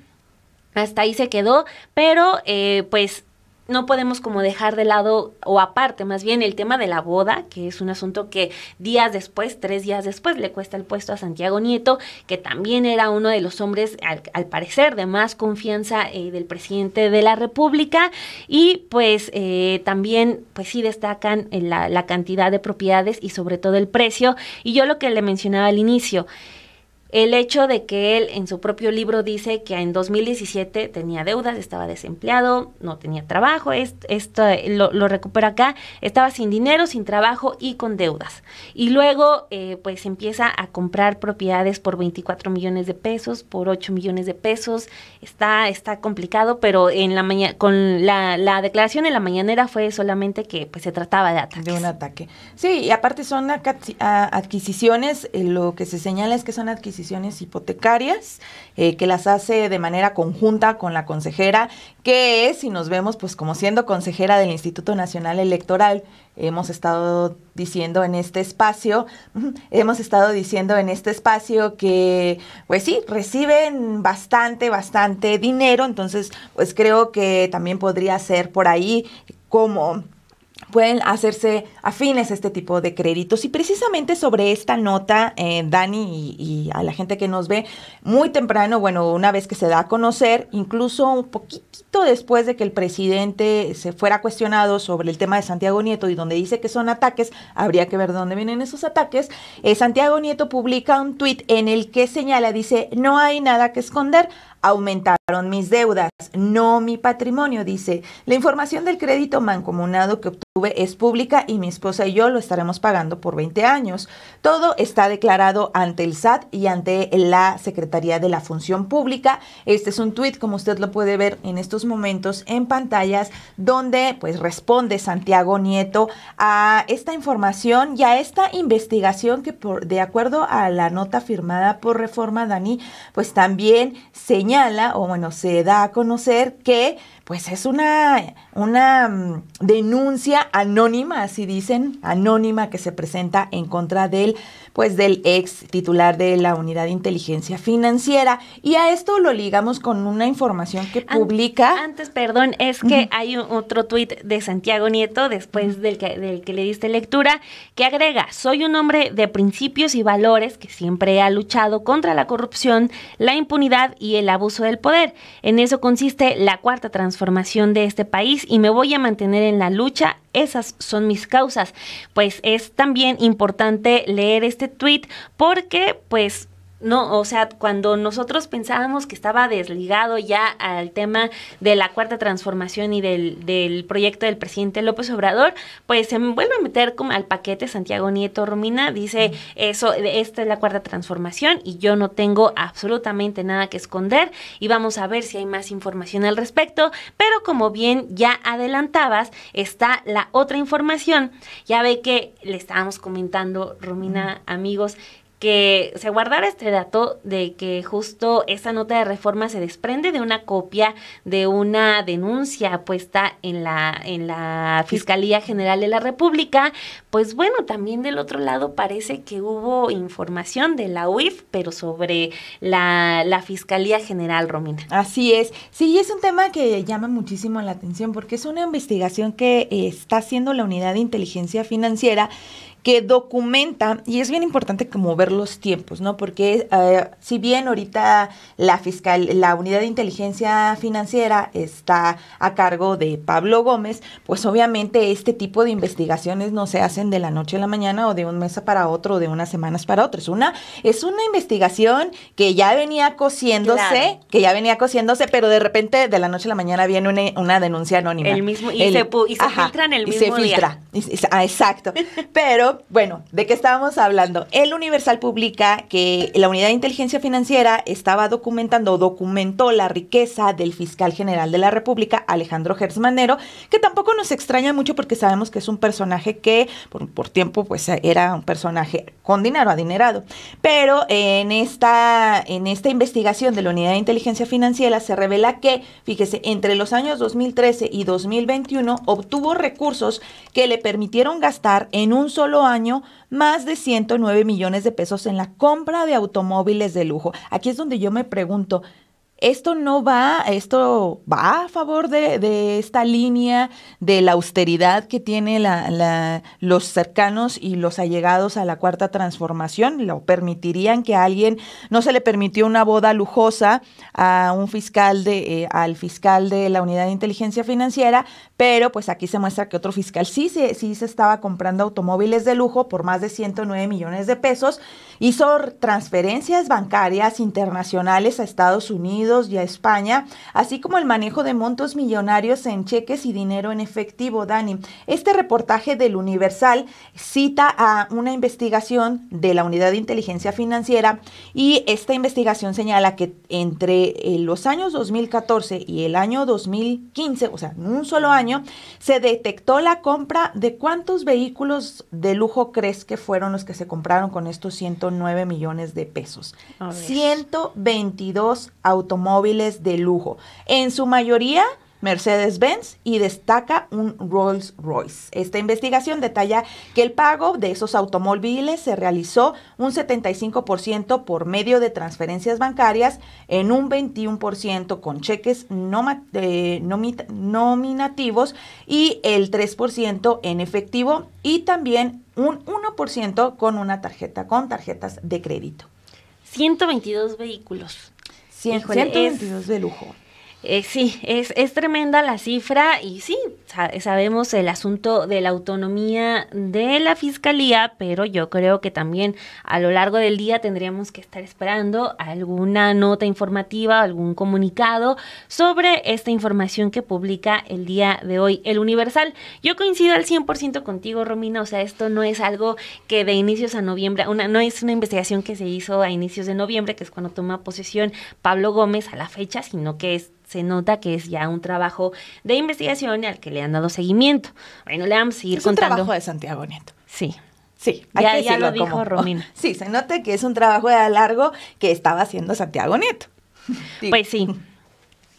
Hasta ahí se quedó, pero eh, pues no podemos como dejar de lado o aparte más bien el tema de la boda, que es un asunto que días después, tres días después, le cuesta el puesto a Santiago Nieto, que también era uno de los hombres, al, parecer, de más confianza eh, del presidente de la República. Y pues eh, también, pues sí destacan eh, la cantidad de propiedades y sobre todo el precio. Y yo lo que le mencionaba al inicio, el hecho de que él en su propio libro dice que en 2017 tenía deudas, estaba desempleado, no tenía trabajo, esto, lo, recupera acá, estaba sin dinero, sin trabajo y con deudas. Y luego eh, pues empieza a comprar propiedades por 24 millones de pesos, por 8 millones de pesos, está, está complicado, pero en la mañana, con la, declaración en la mañanera fue solamente que pues se trataba de De un ataque. Sí, y aparte son adquisiciones, eh, lo que se señala es que son adquisiciones decisiones hipotecarias, eh, que las hace de manera conjunta con la consejera, que es, y nos vemos, pues como siendo consejera del Instituto Nacional Electoral, hemos estado diciendo en este espacio, hemos estado diciendo en este espacio que, pues sí, reciben bastante, bastante dinero, entonces, pues creo que también podría ser por ahí como pueden hacerse afines a este tipo de créditos. Y precisamente sobre esta nota, eh, Dani y, a la gente que nos ve, muy temprano, bueno, una vez que se da a conocer, incluso un poquito después de que el presidente se fuera cuestionado sobre el tema de Santiago Nieto y donde dice que son ataques, habría que ver dónde vienen esos ataques, eh, Santiago Nieto publica un tuit en el que señala, dice, no hay nada que esconder, Aumentaron mis deudas, no mi patrimonio, dice. La información del crédito mancomunado que obtuve es pública y mi esposa y yo lo estaremos pagando por 20 años. Todo está declarado ante el SAT y ante la Secretaría de la Función Pública. Este es un tuit, como usted lo puede ver en estos momentos en pantallas, donde pues responde Santiago Nieto a esta información y a esta investigación que por, de acuerdo a la nota firmada por Reforma Dani, pues también señala señala, o bueno, se da a conocer que pues es una, una mm, denuncia anónima, así dicen, anónima que se presenta en contra del, pues del ex titular de la Unidad de Inteligencia Financiera. Y a esto lo ligamos con una información que publica. Antes, perdón, es que hay otro tuit de Santiago Nieto, después del que, del que le diste lectura, que agrega, soy un hombre de principios y valores que siempre ha luchado contra la corrupción, la impunidad y el abuso del poder. En eso consiste la cuarta transformación de este país y me voy a mantener en la lucha. Esas son mis causas. Pues es también importante leer este tweet porque pues no, o sea, cuando nosotros pensábamos que estaba desligado ya al tema de la cuarta transformación y del, proyecto del presidente López Obrador, pues se vuelve a meter como al paquete Santiago Nieto Romina, dice eso, esta es la cuarta transformación y yo no tengo absolutamente nada que esconder y vamos a ver si hay más información al respecto, pero como bien ya adelantabas, está la otra información, ya ve que le estábamos comentando, Romina, amigos, que se guardara este dato de que justo esa nota de reforma se desprende de una copia de una denuncia puesta en la, en la Fiscalía General de la República. Pues bueno, también del otro lado parece que hubo información de la UIF, pero sobre la, la Fiscalía General Romina. Así es. Sí, es un tema que llama muchísimo la atención porque es una investigación que eh, está haciendo la Unidad de Inteligencia Financiera que documenta, y es bien importante como ver los tiempos, ¿no? Porque eh, si bien ahorita la fiscal, la unidad de inteligencia financiera está a cargo de Pablo Gómez, pues obviamente este tipo de investigaciones no se hacen de la noche a la mañana o de un mes para otro o de unas semanas para otro. Es una, es una investigación que ya venía cociéndose, que ya venía cociéndose, pero de repente de la noche a la mañana viene una, una denuncia anónima. El mismo, y, se, filtra en el mismo y se filtra, ah, exacto. Pero bueno, ¿de qué estábamos hablando? El Universal publica que la Unidad de Inteligencia Financiera estaba documentando o documentó la riqueza del fiscal general de la República, Alejandro Gersmanero, que tampoco nos extraña mucho porque sabemos que es un personaje que por, por tiempo pues era un personaje con dinero, adinerado. Pero en esta, en esta investigación de la Unidad de Inteligencia Financiera se revela que, fíjese, entre los años 2013 y 2021 obtuvo recursos que le permitieron gastar en un solo año más de 109 millones de pesos en la compra de automóviles de lujo. Aquí es donde yo me pregunto, esto no va, esto va a favor de, esta línea de la austeridad que tiene los cercanos y los allegados a la cuarta transformación. ¿Lo permitirían que alguien no se le permitió una boda lujosa a un fiscal de, eh, al fiscal de la unidad de inteligencia financiera, pero pues aquí se muestra que otro fiscal sí, sí, se estaba comprando automóviles de lujo por más de 109 millones de pesos, hizo transferencias bancarias internacionales a Estados Unidos y a España, así como el manejo de montos millonarios en cheques y dinero en efectivo, Dani. Este reportaje del Universal cita a una investigación de la Unidad de Inteligencia Financiera y esta investigación señala que entre eh, los años 2014 y el año 2015, o sea, en un solo año, se detectó la compra de cuántos vehículos de lujo crees que fueron los que se compraron con estos 109 millones de pesos. 122 automóviles de lujo. En su mayoría Mercedes-Benz y destaca un Rolls-Royce. Esta investigación detalla que el pago de esos automóviles se realizó un 75% por medio de transferencias bancarias, en un 21% con cheques nominativos y el 3% en efectivo y también un 1% con una tarjeta con tarjetas de crédito. 122 vehículos. 122 de lujo. Eh, sí, es, es, tremenda la cifra y sí, sabemos el asunto de la autonomía de la fiscalía, pero yo creo que también a lo largo del día tendríamos que estar esperando alguna nota informativa, algún comunicado sobre esta información que publica el día de hoy el Universal. Yo coincido al 100% contigo, Romina, o sea, esto no es algo que de inicios a noviembre, una, no es una investigación que se hizo a inicios de noviembre, que es cuando toma posesión Pablo Gómez a la fecha, sino que es se nota que es ya un trabajo de investigación al que le han dado seguimiento. Bueno, le vamos a seguir contando. Es un trabajo de Santiago Nieto. Sí. Sí, ya, lo dijo Romina. sí, se nota que es un trabajo de largo que estaba haciendo Santiago Nieto. Pues sí.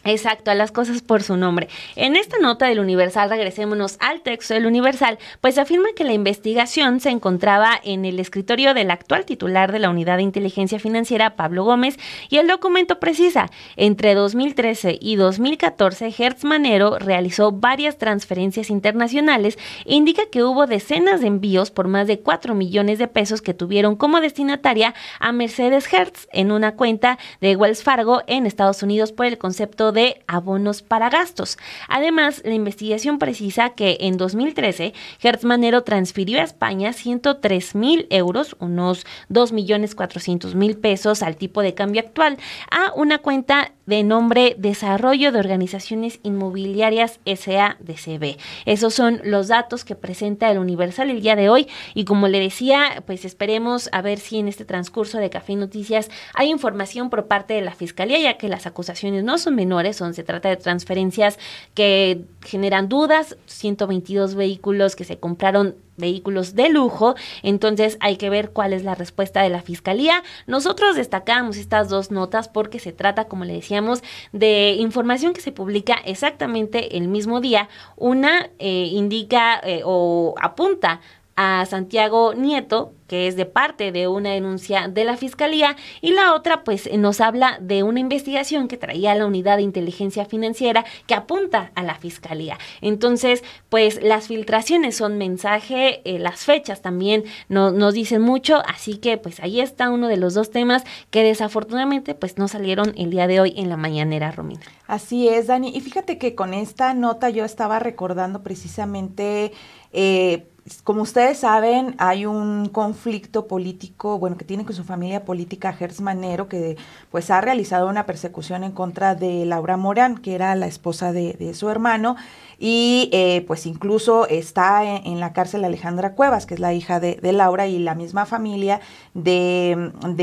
Exacto, a las cosas por su nombre. En esta nota del Universal, regresémonos al texto del Universal, pues afirma que la investigación se encontraba en el escritorio del actual titular de la Unidad de Inteligencia Financiera, Pablo Gómez, y el documento precisa, entre 2013 y 2014, Hertz Manero realizó varias transferencias internacionales e indica que hubo decenas de envíos por más de 4 millones de pesos que tuvieron como destinataria a Mercedes Hertz en una cuenta de Wells Fargo en Estados Unidos por el concepto de abonos para gastos. Además, la investigación precisa que en 2013 Hertz transfirió a España 103 mil euros, unos 2.400.000 pesos al tipo de cambio actual, a una cuenta de nombre Desarrollo de Organizaciones Inmobiliarias SADCB. Esos son los datos que presenta el Universal el día de hoy y como le decía, pues esperemos a ver si en este transcurso de Café Noticias hay información por parte de la Fiscalía, ya que las acusaciones no son menores, son, se trata de transferencias que generan dudas, 122 vehículos que se compraron vehículos de lujo, entonces hay que ver cuál es la respuesta de la Fiscalía. Nosotros destacamos estas dos notas porque se trata, como le decíamos, de información que se publica exactamente el mismo día. Una eh, indica eh, o apunta a Santiago Nieto, que es de parte de una denuncia de la Fiscalía, y la otra pues nos habla de una investigación que traía la Unidad de Inteligencia Financiera que apunta a la Fiscalía. Entonces, pues las filtraciones son mensaje, eh, las fechas también no, nos dicen mucho, así que pues ahí está uno de los dos temas que desafortunadamente pues no salieron el día de hoy en la mañanera, Romina. Así es, Dani, y fíjate que con esta nota yo estaba recordando precisamente... Eh, como ustedes saben, hay un conflicto político, bueno, que tiene con su familia política Gertz Manero, que pues ha realizado una persecución en contra de Laura Morán, que era la esposa de, de su hermano. Y eh, pues incluso está en, la cárcel Alejandra Cuevas, que es la hija de, Laura y la misma familia de,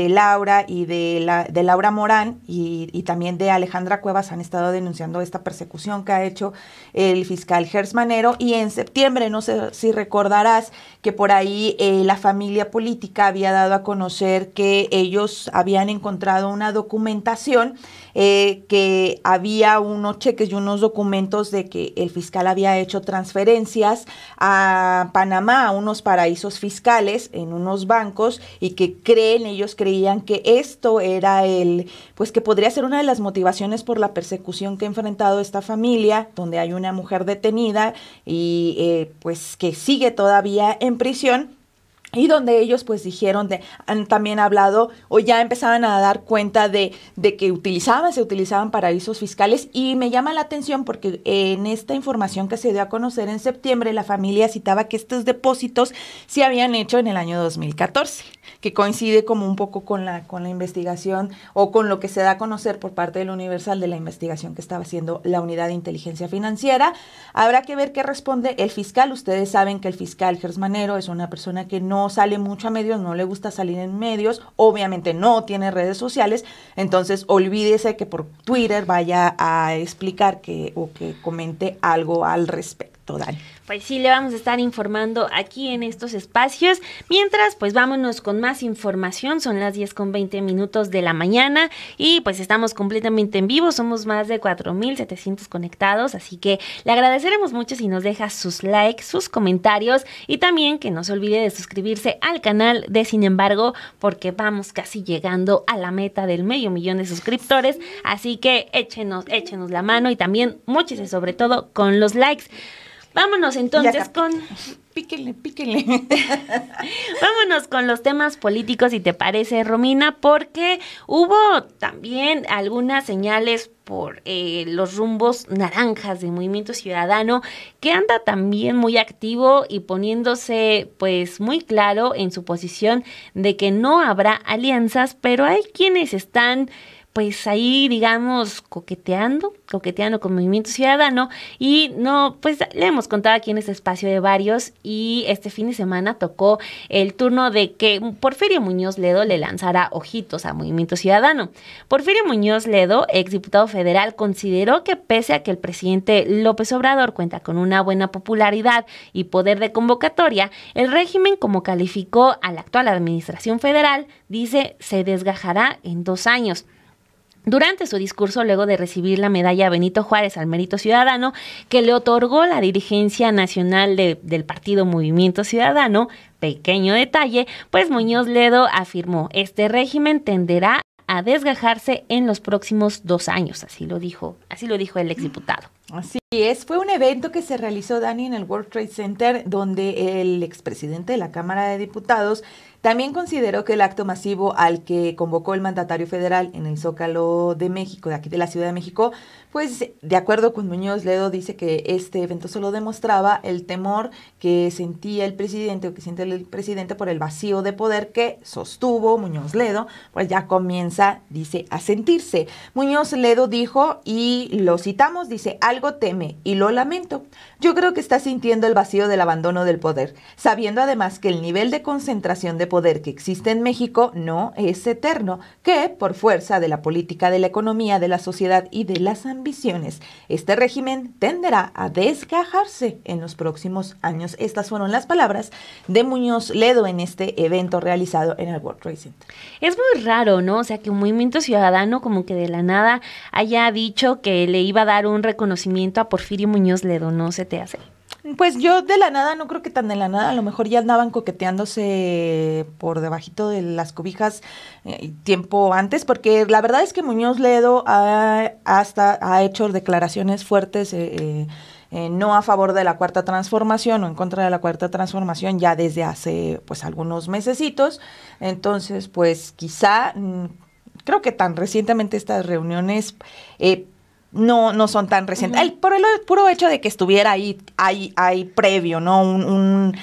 Laura y de, Laura Morán y, también de Alejandra Cuevas han estado denunciando esta persecución que ha hecho el fiscal Gersmanero Y en septiembre, no sé si recordarás que por ahí eh, la familia política había dado a conocer que ellos habían encontrado una documentación eh, que había unos cheques y unos documentos de que el fiscal fiscal había hecho transferencias a Panamá, a unos paraísos fiscales, en unos bancos, y que creen, ellos creían que esto era el, pues que podría ser una de las motivaciones por la persecución que ha enfrentado esta familia, donde hay una mujer detenida y eh, pues que sigue todavía en prisión y donde ellos pues dijeron, de, han también hablado o ya empezaban a dar cuenta de, de, que utilizaban, se utilizaban paraísos fiscales y me llama la atención porque en esta información que se dio a conocer en septiembre, la familia citaba que estos depósitos se habían hecho en el año 2014 que coincide como un poco con la, con la investigación o con lo que se da a conocer por parte del Universal de la investigación que estaba haciendo la Unidad de Inteligencia Financiera. Habrá que ver qué responde el fiscal. Ustedes saben que el fiscal Gersmanero es una persona que no sale mucho a medios, no le gusta salir en medios, obviamente no tiene redes sociales, entonces olvídese que por Twitter vaya a explicar que o que comente algo al respecto, dale pues sí, le vamos a estar informando aquí en estos espacios. Mientras, pues vámonos con más información. Son las 10 con 20 minutos de la mañana y pues estamos completamente en vivo. Somos más de 4.700 conectados, así que le agradeceremos mucho si nos deja sus likes, sus comentarios y también que no se olvide de suscribirse al canal de Sin embargo, porque vamos casi llegando a la meta del medio millón de suscriptores. Así que échenos, échenos la mano y también muchísimas, sobre todo con los likes. Vámonos entonces con... Vámonos con los temas políticos, si te parece, Romina, porque hubo también algunas señales por eh, los rumbos naranjas de Movimiento Ciudadano, que anda también muy activo y poniéndose pues muy claro en su posición de que no habrá alianzas, pero hay quienes están pues ahí, digamos, coqueteando, coqueteando con Movimiento Ciudadano. Y no, pues le hemos contado aquí en este espacio de varios. Y este fin de semana tocó el turno de que Porfirio Muñoz Ledo le lanzara ojitos a Movimiento Ciudadano. Porfirio Muñoz Ledo, exdiputado federal, consideró que pese a que el presidente López Obrador cuenta con una buena popularidad y poder de convocatoria, el régimen, como calificó a la actual administración federal, dice se desgajará en dos años. Durante su discurso, luego de recibir la medalla Benito Juárez al Mérito Ciudadano, que le otorgó la dirigencia nacional del partido Movimiento Ciudadano, pequeño detalle, pues Muñoz Ledo afirmó, este régimen tenderá a desgajarse en los próximos dos años, así lo dijo, así lo dijo el exdiputado. Así es, fue un evento que se realizó, Dani, en el World Trade Center, donde el expresidente de la Cámara de Diputados también consideró que el acto masivo al que convocó el mandatario federal en el Zócalo de México, de aquí de la Ciudad de México, pues de acuerdo con Muñoz Ledo dice que este evento solo demostraba el temor que sentía el presidente o que siente el presidente por el vacío de poder que sostuvo Muñoz Ledo, pues ya comienza, dice, a sentirse. Muñoz Ledo dijo, y lo citamos, dice, algo teme y lo lamento. Yo creo que está sintiendo el vacío del abandono del poder, sabiendo además que el nivel de concentración de poder que existe en México no es eterno, que por fuerza de la política, de la economía, de la sociedad y de las ambiciones. Este régimen tenderá a desgajarse en los próximos años. Estas fueron las palabras de Muñoz Ledo en este evento realizado en el World Trade Center. Es muy raro, ¿no? O sea, que un movimiento ciudadano como que de la nada haya dicho que le iba a dar un reconocimiento a Porfirio Muñoz Ledo, ¿no se te hace? Pues yo de la nada, no creo que tan de la nada, a lo mejor ya andaban coqueteándose por debajito de las cobijas eh, tiempo antes, porque la verdad es que Muñoz Ledo ha, hasta ha hecho declaraciones fuertes. Eh, eh, no a favor de la cuarta transformación o en contra de la cuarta transformación ya desde hace pues algunos mesecitos entonces pues quizá mm, creo que tan recientemente estas reuniones no, no son tan recientes. el, por el, puro hecho de que estuviera ahí, ahí, hay previo, ¿no? Un,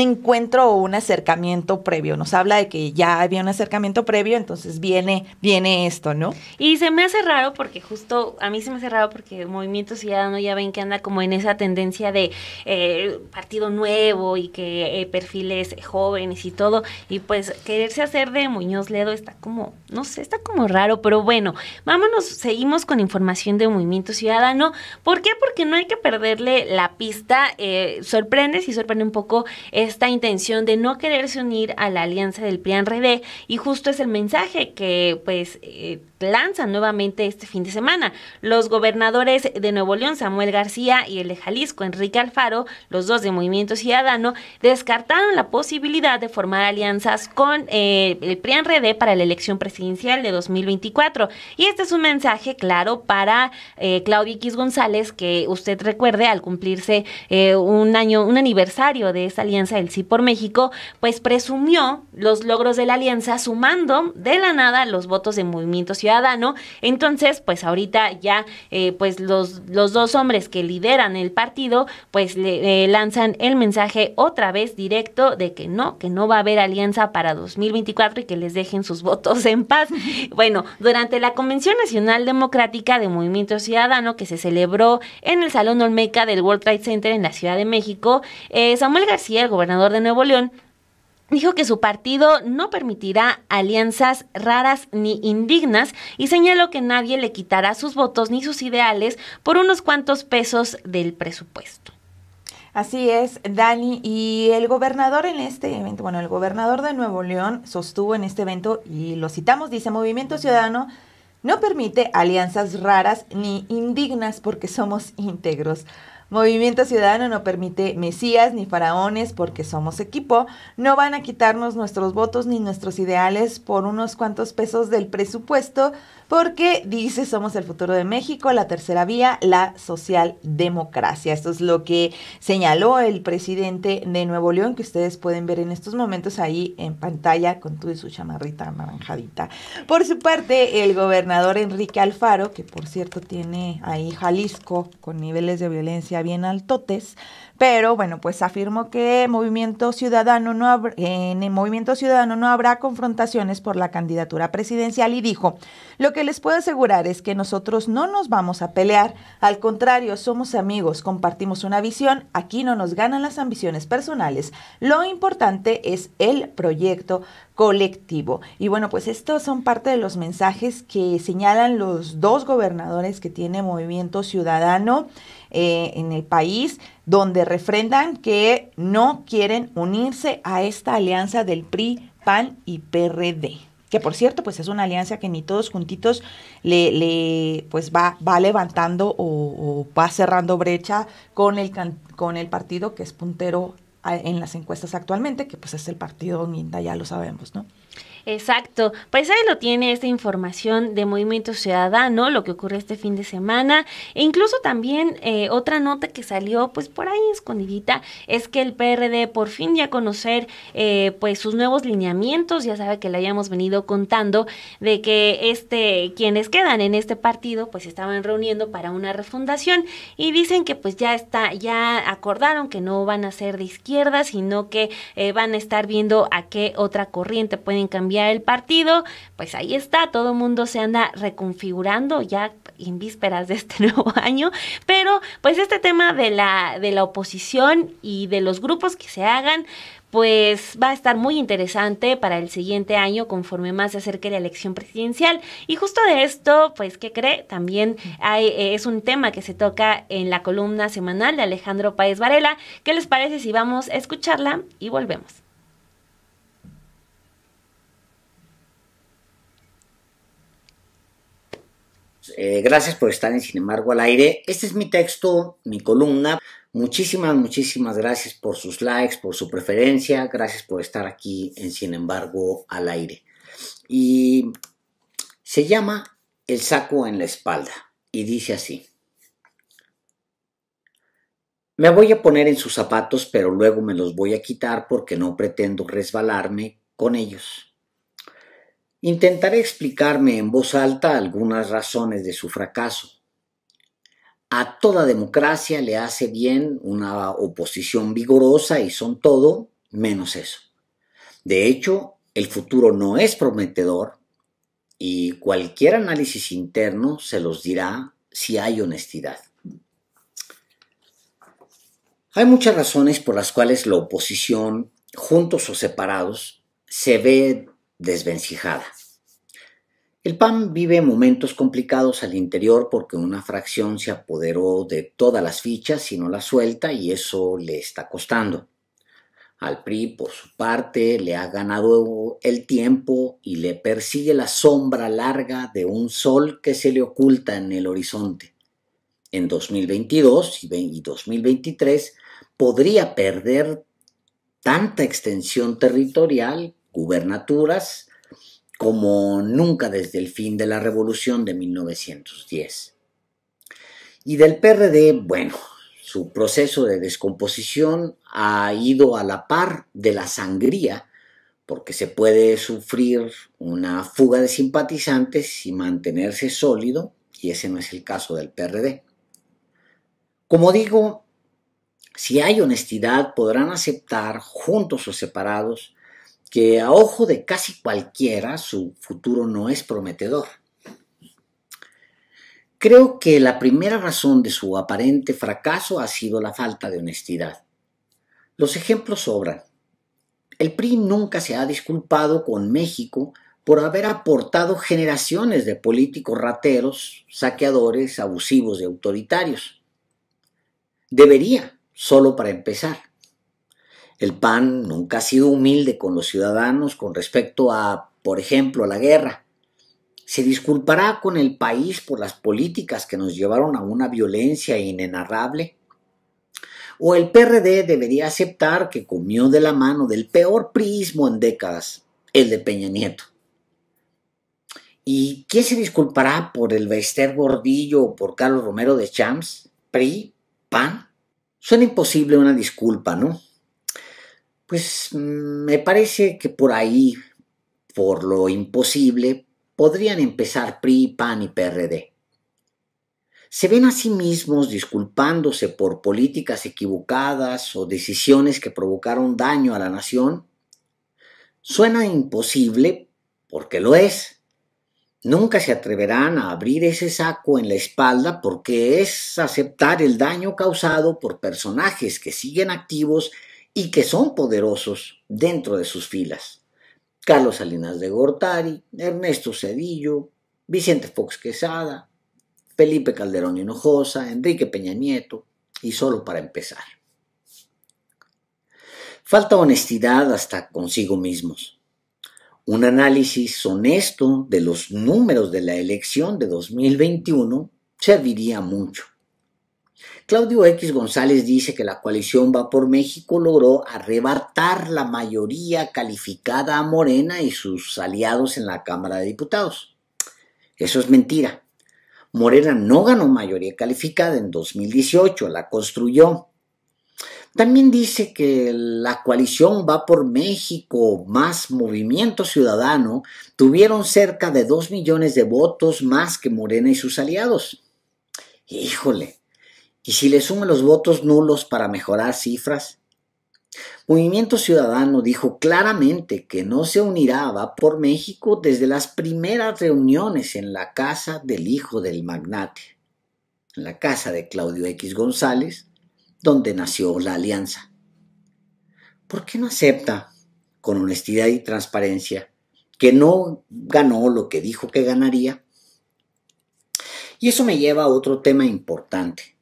encuentro o un acercamiento previo. Nos habla de que ya había un acercamiento previo, entonces viene, viene esto, ¿no? Y se me hace raro porque justo, a mí se me hace raro porque el Movimiento Ciudadano ya ven que anda como en esa tendencia de eh, partido nuevo y que eh, perfiles jóvenes y todo. Y pues quererse hacer de Muñoz Ledo está como, no sé, está como raro, pero bueno, vámonos, seguimos con información formación de Movimiento Ciudadano. ¿Por qué? Porque no hay que perderle la pista. Eh, sorprende, si sorprende un poco esta intención de no quererse unir a la alianza del prian rd y justo es el mensaje que pues eh, lanzan nuevamente este fin de semana. Los gobernadores de Nuevo León, Samuel García y el de Jalisco, Enrique Alfaro, los dos de Movimiento Ciudadano, descartaron la posibilidad de formar alianzas con eh, el prian rd para la elección presidencial de 2024. Y este es un mensaje claro para eh, Claudia X González, que usted recuerde, al cumplirse eh, un año, un aniversario de esa alianza del Sí por México, pues presumió los logros de la alianza sumando de la nada los votos de Movimiento Ciudadano. Entonces, pues ahorita ya, eh, pues los, los dos hombres que lideran el partido, pues le lanzan el mensaje otra vez directo de que no, que no va a haber alianza para 2024 y que les dejen sus votos en paz. Bueno, durante la Convención Nacional Democrática, de Movimiento Ciudadano que se celebró en el Salón Olmeca del World Trade Center en la Ciudad de México, eh, Samuel García, el gobernador de Nuevo León, dijo que su partido no permitirá alianzas raras ni indignas y señaló que nadie le quitará sus votos ni sus ideales por unos cuantos pesos del presupuesto. Así es, Dani. Y el gobernador en este evento, bueno, el gobernador de Nuevo León sostuvo en este evento, y lo citamos, dice Movimiento Ciudadano no permite alianzas raras ni indignas porque somos íntegros. Movimiento Ciudadano no permite mesías ni faraones porque somos equipo. No van a quitarnos nuestros votos ni nuestros ideales por unos cuantos pesos del presupuesto porque dice somos el futuro de México, la tercera vía, la socialdemocracia. Esto es lo que señaló el presidente de Nuevo León, que ustedes pueden ver en estos momentos ahí en pantalla con tu y su chamarrita anaranjadita. Por su parte, el gobernador Enrique Alfaro, que por cierto tiene ahí Jalisco con niveles de violencia bien altotes, pero bueno, pues afirmó que Movimiento Ciudadano no en el Movimiento Ciudadano no habrá confrontaciones por la candidatura presidencial y dijo, lo que les puedo asegurar es que nosotros no nos vamos a pelear, al contrario, somos amigos, compartimos una visión, aquí no nos ganan las ambiciones personales, lo importante es el proyecto colectivo. Y bueno, pues estos son parte de los mensajes que señalan los dos gobernadores que tiene Movimiento Ciudadano eh, en el país, donde refrendan que no quieren unirse a esta alianza del PRI, PAN y PRD que por cierto, pues es una alianza que ni todos juntitos le, pues va, va levantando o, va cerrando brecha con el, con el partido que es puntero en las encuestas actualmente, que pues es el partido Ninda, ya lo sabemos, ¿no? Exacto. Pues ahí lo tiene esta información de Movimiento Ciudadano, lo que ocurre este fin de semana. E incluso también eh, otra nota que salió, pues por ahí escondidita, es que el PRD por fin ya conocer eh, pues sus nuevos lineamientos. Ya sabe que le habíamos venido contando de que este quienes quedan en este partido pues estaban reuniendo para una refundación y dicen que pues ya está, ya acordaron que no van a ser de izquierda, sino que eh, van a estar viendo a qué otra corriente pueden cambiar el partido, pues ahí está, todo el mundo se anda reconfigurando ya en vísperas de este nuevo año, pero pues este tema de la, de la oposición y de los grupos que se hagan, pues va a estar muy interesante para el siguiente año conforme más se acerque la elección presidencial. Y justo de esto, pues, ¿qué cree? También hay, eh, es un tema que se toca en la columna semanal de Alejandro Paez Varela. ¿Qué les parece si vamos a escucharla y volvemos? Eh, gracias por estar en Sin embargo al aire. Este es mi texto, mi columna. Muchísimas, muchísimas gracias por sus likes, por su preferencia. Gracias por estar aquí en Sin embargo al aire. Y se llama El saco en la espalda. Y dice así. Me voy a poner en sus zapatos, pero luego me los voy a quitar porque no pretendo resbalarme con ellos. Intentaré explicarme en voz alta algunas razones de su fracaso. A toda democracia le hace bien una oposición vigorosa y son todo menos eso. De hecho, el futuro no es prometedor y cualquier análisis interno se los dirá si hay honestidad. Hay muchas razones por las cuales la oposición, juntos o separados, se ve desvencijada. El PAN vive momentos complicados al interior porque una fracción se apoderó de todas las fichas y no las suelta y eso le está costando. Al PRI, por su parte, le ha ganado el tiempo y le persigue la sombra larga de un sol que se le oculta en el horizonte. En 2022 y 2023 podría perder tanta extensión territorial gubernaturas como nunca desde el fin de la revolución de 1910. Y del PRD, bueno, su proceso de descomposición ha ido a la par de la sangría, porque se puede sufrir una fuga de simpatizantes y mantenerse sólido, y ese no es el caso del PRD. Como digo, si hay honestidad podrán aceptar, juntos o separados, que a ojo de casi cualquiera su futuro no es prometedor. Creo que la primera razón de su aparente fracaso ha sido la falta de honestidad. Los ejemplos sobran. El PRI nunca se ha disculpado con México por haber aportado generaciones de políticos rateros, saqueadores, abusivos y autoritarios. Debería, solo para empezar. El PAN nunca ha sido humilde con los ciudadanos con respecto a, por ejemplo, la guerra. Se disculpará con el país por las políticas que nos llevaron a una violencia inenarrable. O el PRD debería aceptar que comió de la mano del peor prismo en décadas, el de Peña Nieto. ¿Y quién se disculpará por el Bester Gordillo o por Carlos Romero de Champs? PRI, PAN. Suena imposible una disculpa, ¿no? Pues mm, me parece que por ahí, por lo imposible, podrían empezar PRI, PAN y PRD. Se ven a sí mismos disculpándose por políticas equivocadas o decisiones que provocaron daño a la nación. Suena imposible porque lo es. Nunca se atreverán a abrir ese saco en la espalda porque es aceptar el daño causado por personajes que siguen activos y que son poderosos dentro de sus filas. Carlos Salinas de Gortari, Ernesto Cedillo, Vicente Fox Quesada, Felipe Calderón Hinojosa, Enrique Peña Nieto, y solo para empezar. Falta honestidad hasta consigo mismos. Un análisis honesto de los números de la elección de 2021 serviría mucho. Claudio X González dice que la coalición Va por México logró arrebatar la mayoría calificada a Morena y sus aliados en la Cámara de Diputados. Eso es mentira. Morena no ganó mayoría calificada en 2018, la construyó. También dice que la coalición Va por México más Movimiento Ciudadano tuvieron cerca de 2 millones de votos más que Morena y sus aliados. Híjole, y si le sume los votos nulos para mejorar cifras, Movimiento Ciudadano dijo claramente que no se unirá a Va por México desde las primeras reuniones en la casa del hijo del magnate, en la casa de Claudio X González, donde nació la alianza. ¿Por qué no acepta, con honestidad y transparencia, que no ganó lo que dijo que ganaría? Y eso me lleva a otro tema importante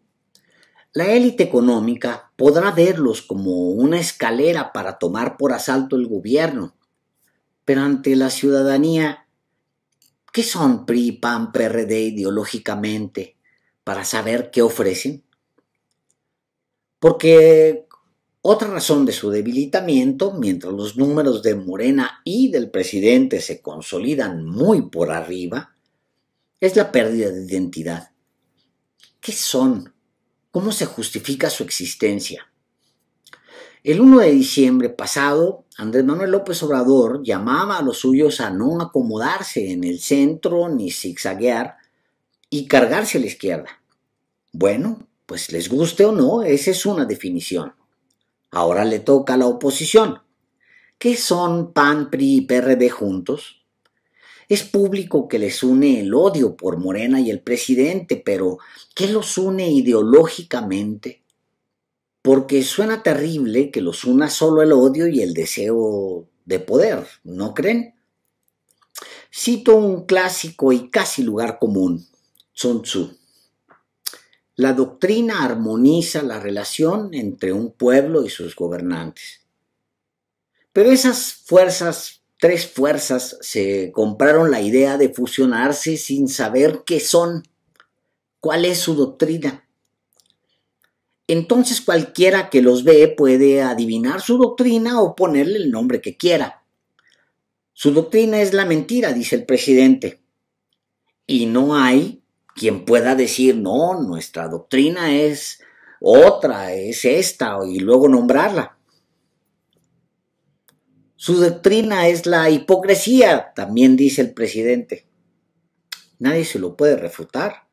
la élite económica podrá verlos como una escalera para tomar por asalto el gobierno, pero ante la ciudadanía, ¿qué son PRI, PAN, PRD ideológicamente para saber qué ofrecen? Porque otra razón de su debilitamiento, mientras los números de Morena y del presidente se consolidan muy por arriba, es la pérdida de identidad. ¿Qué son? cómo se justifica su existencia. El 1 de diciembre pasado, Andrés Manuel López Obrador llamaba a los suyos a no acomodarse en el centro ni zigzaguear y cargarse a la izquierda. Bueno, pues les guste o no, esa es una definición. Ahora le toca a la oposición. ¿Qué son PAN, PRI y PRD juntos? Es público que les une el odio por Morena y el presidente, pero ¿qué los une ideológicamente? Porque suena terrible que los una solo el odio y el deseo de poder, ¿no creen? Cito un clásico y casi lugar común, Sun Tzu. La doctrina armoniza la relación entre un pueblo y sus gobernantes. Pero esas fuerzas tres fuerzas se compraron la idea de fusionarse sin saber qué son, cuál es su doctrina. Entonces cualquiera que los ve puede adivinar su doctrina o ponerle el nombre que quiera. Su doctrina es la mentira, dice el presidente. Y no hay quien pueda decir, no, nuestra doctrina es otra, es esta, y luego nombrarla. Su doctrina es la hipocresía, también dice el presidente. Nadie se lo puede refutar.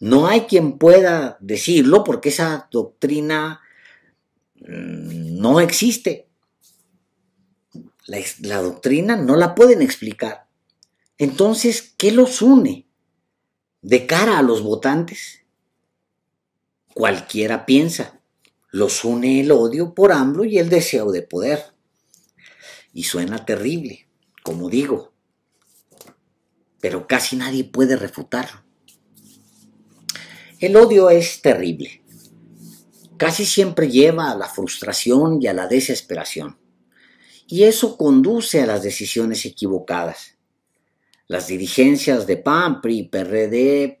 No hay quien pueda decirlo porque esa doctrina mm, no existe. La, doctrina no la pueden explicar. Entonces, ¿qué los une de cara a los votantes? Cualquiera piensa, los une el odio por AMLO y el deseo de poder. Y suena terrible, como digo, pero casi nadie puede refutarlo. El odio es terrible. Casi siempre lleva a la frustración y a la desesperación. Y eso conduce a las decisiones equivocadas. Las dirigencias de PAMPRI y PRD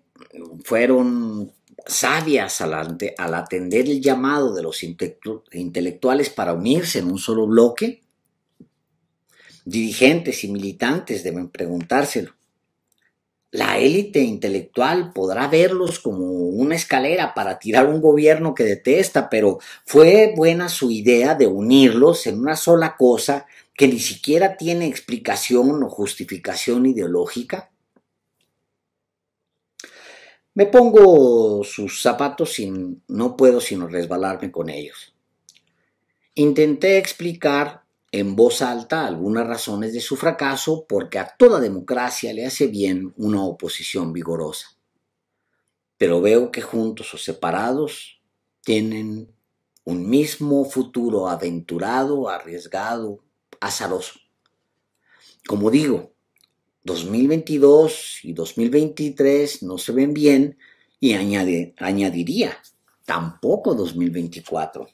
fueron sabias al atender el llamado de los intelectuales para unirse en un solo bloque dirigentes y militantes deben preguntárselo. La élite intelectual podrá verlos como una escalera para tirar un gobierno que detesta, pero fue buena su idea de unirlos en una sola cosa que ni siquiera tiene explicación o justificación ideológica. Me pongo sus zapatos sin no puedo sino resbalarme con ellos. Intenté explicar en voz alta algunas razones de su fracaso porque a toda democracia le hace bien una oposición vigorosa. Pero veo que juntos o separados tienen un mismo futuro aventurado, arriesgado, azaroso. Como digo, 2022 y 2023 no se ven bien y añadiría tampoco 2024.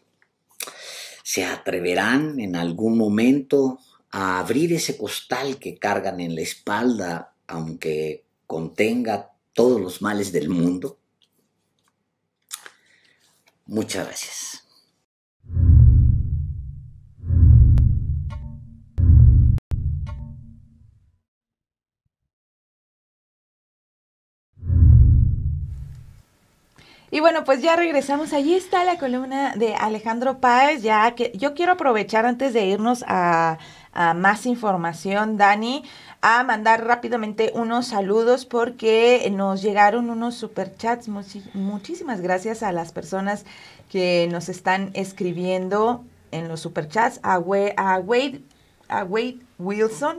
¿Se atreverán en algún momento a abrir ese costal que cargan en la espalda, aunque contenga todos los males del mundo? Muchas gracias. Y bueno, pues ya regresamos. Allí está la columna de Alejandro Páez. Ya que yo quiero aprovechar antes de irnos a, más información, Dani, a mandar rápidamente unos saludos porque nos llegaron unos superchats. Muchísimas gracias a las personas que nos están escribiendo en los superchats. a a Wade Wilson,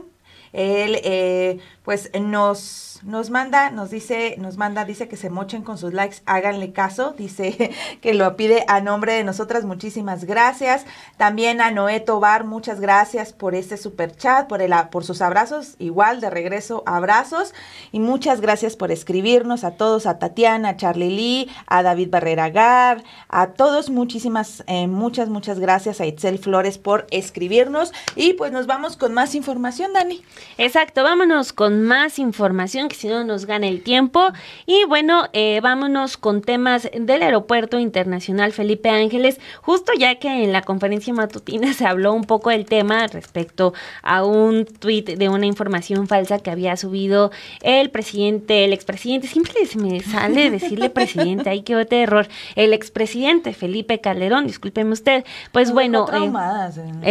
él eh, pues nos, nos manda, nos dice, nos manda, dice que se mochen con sus likes, háganle caso, dice que lo pide a nombre de nosotras, muchísimas gracias. También a Noé Tobar, muchas gracias por este super chat, por, el, por sus abrazos, igual de regreso abrazos. Y muchas gracias por escribirnos a todos, a Tatiana, a Charlie Lee, a David Barrera Gar, a todos, muchísimas, eh, muchas, muchas gracias a Itzel Flores por escribirnos. Y pues nos vamos con más información, Dani. Exacto, vámonos con más información que si no nos gana el tiempo. Y bueno, eh, vámonos con temas del Aeropuerto Internacional Felipe Ángeles, justo ya que en la conferencia matutina se habló un poco del tema respecto a un tuit de una información falsa que había subido el presidente, el expresidente, siempre se me sale decirle presidente, ay qué terror, el expresidente Felipe Calderón, discúlpeme usted, pues bueno, eh,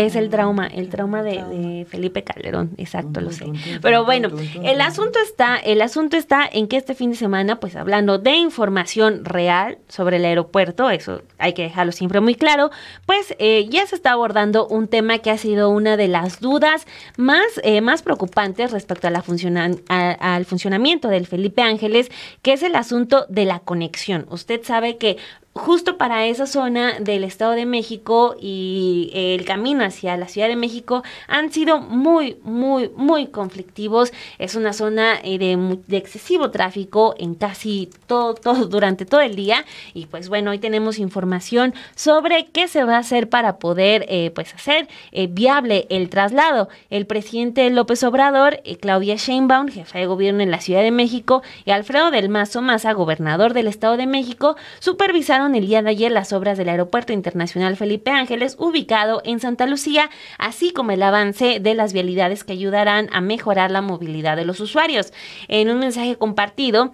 es el trauma, el trauma de Felipe Calderón, exacto lo sé. Pero bueno, el asunto está, el asunto está en que este fin de semana, pues hablando de información real sobre el aeropuerto, eso hay que dejarlo siempre muy claro, pues eh, ya se está abordando un tema que ha sido una de las dudas más, eh, más preocupantes respecto a al funcionamiento del Felipe Ángeles, que es el asunto de la conexión. Usted sabe que justo para esa zona del Estado de México y el camino hacia la Ciudad de México han sido muy, muy, muy conflictivos. Es una zona eh, de, excesivo tráfico en casi todo, todo, durante todo el día. Y pues bueno, hoy tenemos información sobre qué se va a hacer para poder eh, pues hacer eh, viable el traslado. El presidente López Obrador, Claudia Sheinbaum, jefa de gobierno en la Ciudad de México, y Alfredo del Mazo Maza, gobernador del Estado de México, supervisaron en el día de ayer las obras del Aeropuerto Internacional Felipe Ángeles, ubicado en Santa Lucía, así como el avance de las vialidades que ayudarán a mejorar la movilidad de los usuarios. En un mensaje compartido,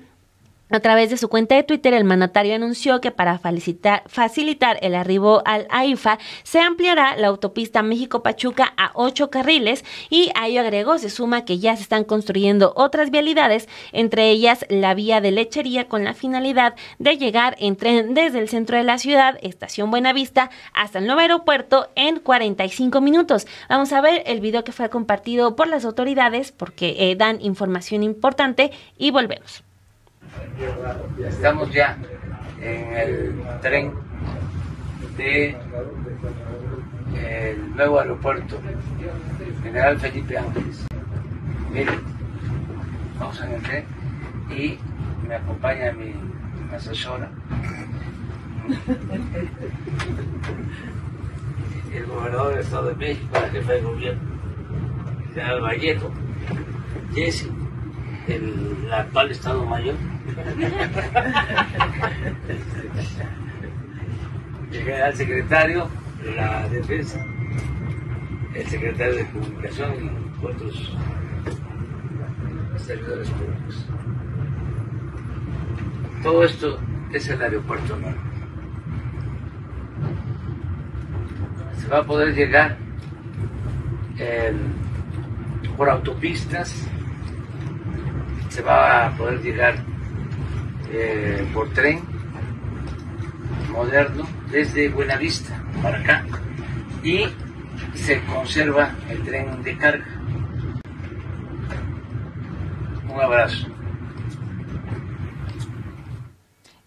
a través de su cuenta de Twitter, el mandatario anunció que para facilitar, el arribo al AIFA se ampliará la autopista México-Pachuca a ocho carriles y a ello agregó, se suma que ya se están construyendo otras vialidades, entre ellas la vía de lechería con la finalidad de llegar en tren desde el centro de la ciudad, estación Buenavista, hasta el nuevo aeropuerto en 45 minutos. Vamos a ver el video que fue compartido por las autoridades porque eh, dan información importante y volvemos. Estamos ya en el tren de eh, el nuevo aeropuerto General Felipe Ángeles. Miren, vamos en el tren y me acompaña mi, asesora, el gobernador del Estado de México, el jefe de gobierno, general Vallejo, Jesse el actual Estado Mayor. el general secretario de la defensa, el secretario de comunicación y otros servidores públicos. Todo esto es el aeropuerto Se va a poder llegar eh, por autopistas se va a poder llegar eh, por tren moderno desde Buenavista para acá y se conserva el tren de carga. Un abrazo.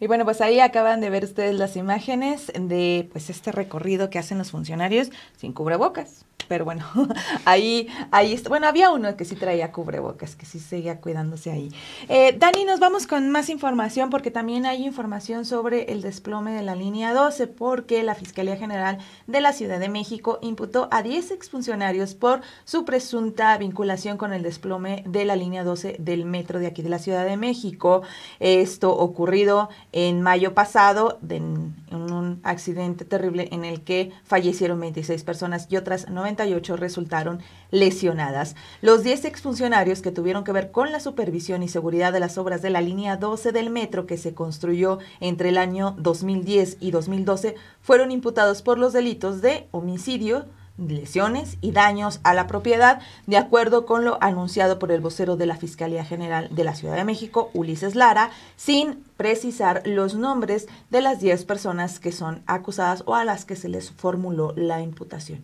Y bueno, pues ahí acaban de ver ustedes las imágenes de pues este recorrido que hacen los funcionarios sin cubrebocas pero bueno, ahí, ahí está. Bueno, había uno que sí traía cubrebocas, que sí seguía cuidándose ahí. Eh, Dani, nos vamos con más información porque también hay información sobre el desplome de la línea 12 porque la Fiscalía General de la Ciudad de México imputó a 10 exfuncionarios por su presunta vinculación con el desplome de la línea 12 del metro de aquí de la Ciudad de México. Esto ocurrido en mayo pasado en un accidente terrible en el que fallecieron 26 personas y otras 90 resultaron lesionadas. Los 10 exfuncionarios que tuvieron que ver con la supervisión y seguridad de las obras de la línea 12 del metro que se construyó entre el año 2010 y 2012 fueron imputados por los delitos de homicidio, lesiones y daños a la propiedad, de acuerdo con lo anunciado por el vocero de la Fiscalía General de la Ciudad de México, Ulises Lara, sin precisar los nombres de las 10 personas que son acusadas o a las que se les formuló la imputación.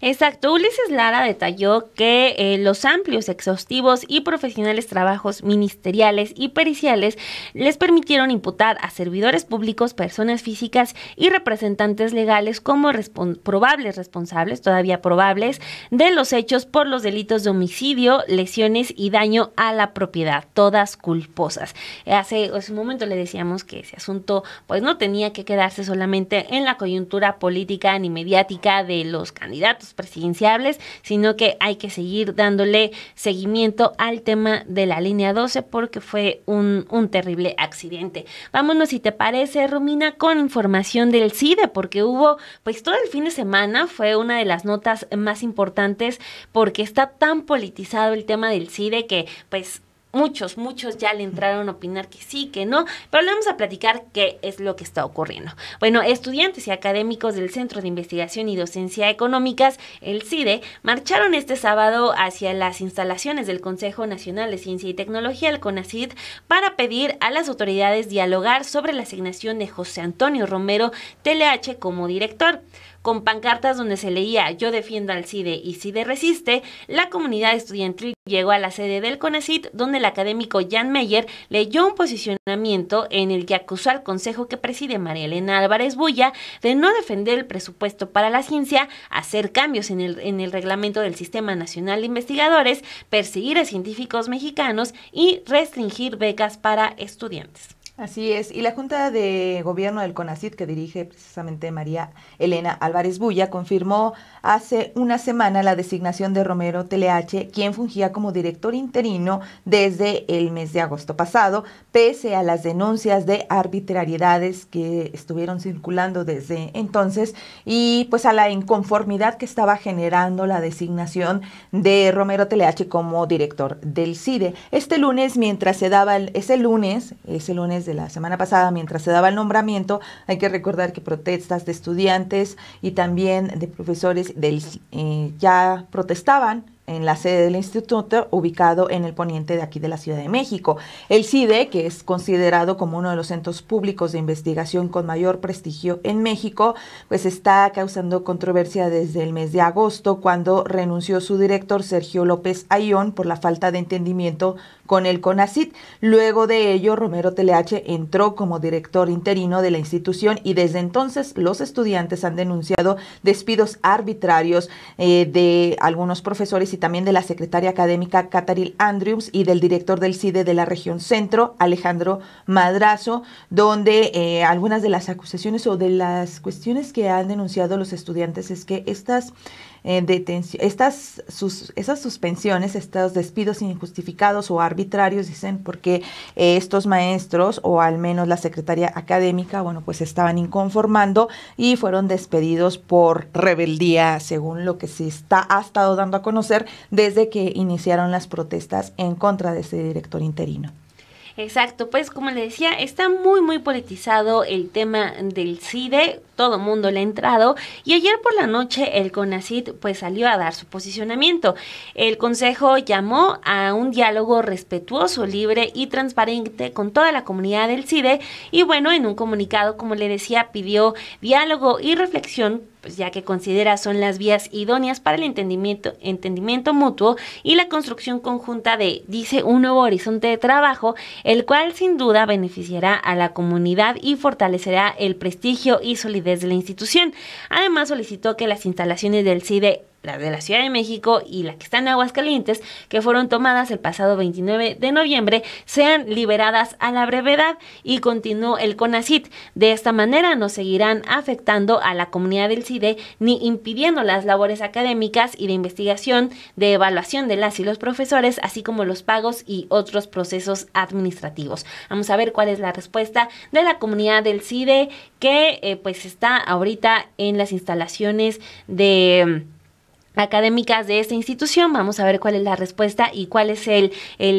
Exacto, Ulises Lara detalló que eh, los amplios, exhaustivos y profesionales trabajos ministeriales y periciales les permitieron imputar a servidores públicos, personas físicas y representantes legales como probables responsables, todavía probables, de los hechos por los delitos de homicidio, lesiones y daño a la propiedad, todas culposas. Hace, hace un momento le decíamos que ese asunto pues no tenía que quedarse solamente en la coyuntura política ni mediática de los candidatos presidenciables, sino que hay que seguir dándole seguimiento al tema de la línea 12 porque fue un, un terrible accidente. Vámonos, si te parece, Romina, con información del CIDE, porque hubo, pues todo el fin de semana fue una de las notas más importantes porque está tan politizado el tema del CIDE que pues muchos, muchos ya le entraron a opinar que sí, que no, pero le vamos a platicar qué es lo que está ocurriendo. Bueno, estudiantes y académicos del Centro de Investigación y Docencia Económicas, el CIDE, marcharon este sábado hacia las instalaciones del Consejo Nacional de Ciencia y Tecnología, el CONACID, para pedir a las autoridades dialogar sobre la asignación de José Antonio Romero TLH como director con pancartas donde se leía Yo defiendo al CIDE y CIDE resiste, la comunidad estudiantil llegó a la sede del CONACIT, donde el académico Jan Meyer leyó un posicionamiento en el que acusó al consejo que preside María Elena Álvarez Bulla de no defender el presupuesto para la ciencia, hacer cambios en el reglamento del Sistema Nacional de Investigadores, perseguir a científicos mexicanos y restringir becas para estudiantes. Así es. Y la Junta de Gobierno del CONACID, que dirige precisamente María Elena Álvarez Bulla, confirmó hace una semana la designación de Romero TLH, quien fungía como director interino desde el mes de agosto pasado, pese a las denuncias de arbitrariedades que estuvieron circulando desde entonces y pues a la inconformidad que estaba generando la designación de Romero TLH como director del CIDE. Este lunes, mientras se daba el, ese lunes, ese lunes de la semana pasada, mientras se daba el nombramiento, hay que recordar que protestas de estudiantes y también de profesores del, eh, ya protestaban en la sede del instituto ubicado en el poniente de aquí de la Ciudad de México. El CIDE, que es considerado como uno de los centros públicos de investigación con mayor prestigio en México, pues está causando controversia desde el mes de agosto, cuando renunció su director Sergio López Ayón por la falta de entendimiento con el CONACIT. Luego de ello, Romero Teleache entró como director interino de la institución y desde entonces los estudiantes han denunciado despidos arbitrarios eh, de algunos profesores y también de la secretaria académica Cataril Andrews y del director del CIDE de la región centro, Alejandro Madrazo, donde eh, algunas de las acusaciones o de las cuestiones que han denunciado los estudiantes es que estas eh, detención, estas sus, esas suspensiones, estos despidos injustificados o arbitrarios, dicen, porque eh, estos maestros o al menos la secretaria académica, bueno, pues estaban inconformando y fueron despedidos por rebeldía, según lo que se está, ha estado dando a conocer desde que iniciaron las protestas en contra de ese director interino. Exacto, pues como le decía, está muy muy politizado el tema del CIDE todo mundo le ha entrado y ayer por la noche el CONACIT pues salió a dar su posicionamiento. El Consejo llamó a un diálogo respetuoso, libre y transparente con toda la comunidad del CIDE y bueno, en un comunicado, como le decía, pidió diálogo y reflexión pues ya que considera son las vías idóneas para el entendimiento, entendimiento mutuo y la construcción conjunta de, dice, un nuevo horizonte de trabajo, el cual sin duda beneficiará a la comunidad y fortalecerá el prestigio y solidaridad desde la institución. Además solicitó que las instalaciones del CIDE la de la Ciudad de México y la que está en Aguascalientes, que fueron tomadas el pasado 29 de noviembre, sean liberadas a la brevedad y continuó el CONACIT. De esta manera no seguirán afectando a la comunidad del CIDE ni impidiendo las labores académicas y de investigación, de evaluación de las y los profesores, así como los pagos y otros procesos administrativos. Vamos a ver cuál es la respuesta de la comunidad del CIDE que eh, pues está ahorita en las instalaciones de académicas de esta institución. Vamos a ver cuál es la respuesta y cuál es el,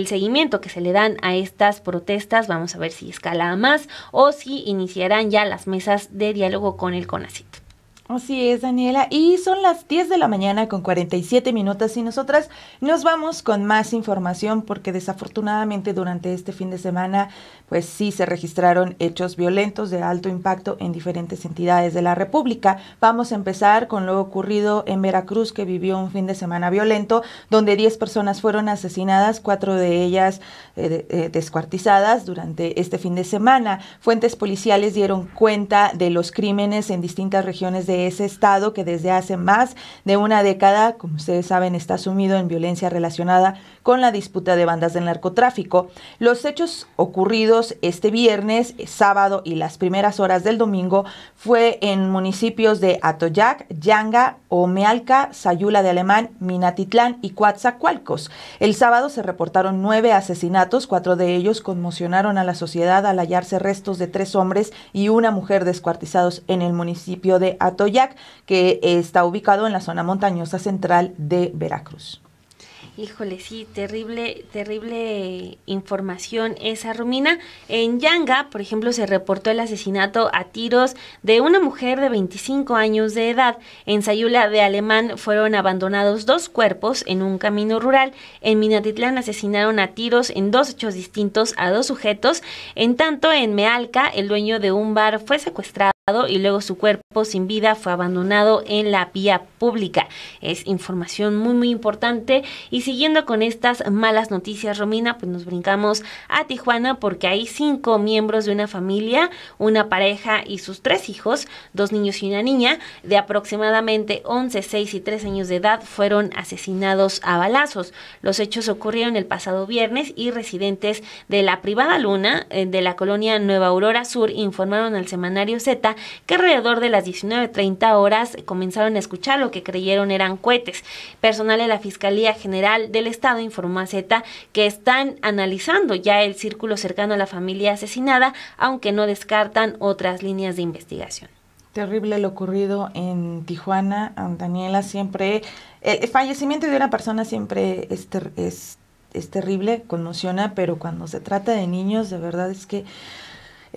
seguimiento que se le dan a estas protestas. Vamos a ver si escala más o si iniciarán ya las mesas de diálogo con el CONACIT. Así es, Daniela. Y son las 10 de la mañana con 47 minutos y nosotras nos vamos con más información porque desafortunadamente durante este fin de semana pues sí se registraron hechos violentos de alto impacto en diferentes entidades de la República. Vamos a empezar con lo ocurrido en Veracruz que vivió un fin de semana violento donde 10 personas fueron asesinadas, cuatro de ellas eh, eh, descuartizadas durante este fin de semana. Fuentes policiales dieron cuenta de los crímenes en distintas regiones de ese Estado que desde hace más de una década, como ustedes saben, está sumido en violencia relacionada con la disputa de bandas del narcotráfico. Los hechos ocurridos este viernes, eh, sábado y las primeras horas del domingo fue en municipios de Atoyac, Yanga, Omealca, Sayula de Alemán, Minatitlán y Coatzacoalcos. El sábado se reportaron nueve asesinatos, cuatro de ellos conmocionaron a la sociedad al hallarse restos de tres hombres y una mujer descuartizados en el municipio de Atoyac, que está ubicado en la zona montañosa central de Veracruz. Híjole, sí, terrible, terrible información esa, Rumina. En Yanga, por ejemplo, se reportó el asesinato a tiros de una mujer de 25 años de edad. En Sayula de Alemán fueron abandonados dos cuerpos en un camino rural. En Minatitlán asesinaron a tiros en dos hechos distintos a dos sujetos. En tanto, en Mealca, el dueño de un bar fue secuestrado y luego su cuerpo sin vida fue abandonado en la vía pública. Es información muy, muy importante. Y siguiendo con estas malas noticias, Romina, pues nos brincamos a Tijuana porque hay cinco miembros de una familia, una pareja y sus tres hijos, dos niños y una niña, de aproximadamente 11, 6 y 3 años de edad, fueron asesinados a balazos. Los hechos ocurrieron el pasado viernes y residentes de la privada Luna eh, de la colonia Nueva Aurora Sur informaron al semanario Z que alrededor de las 19 19.30 horas eh, comenzaron a escuchar lo que creyeron eran cohetes. Personal de la Fiscalía General del Estado informó a Z que están analizando ya el círculo cercano a la familia asesinada, aunque no descartan otras líneas de investigación terrible lo ocurrido en Tijuana. Daniela, siempre. El fallecimiento de una persona siempre es, es, es terrible, conmociona, pero cuando se trata de niños, de verdad es que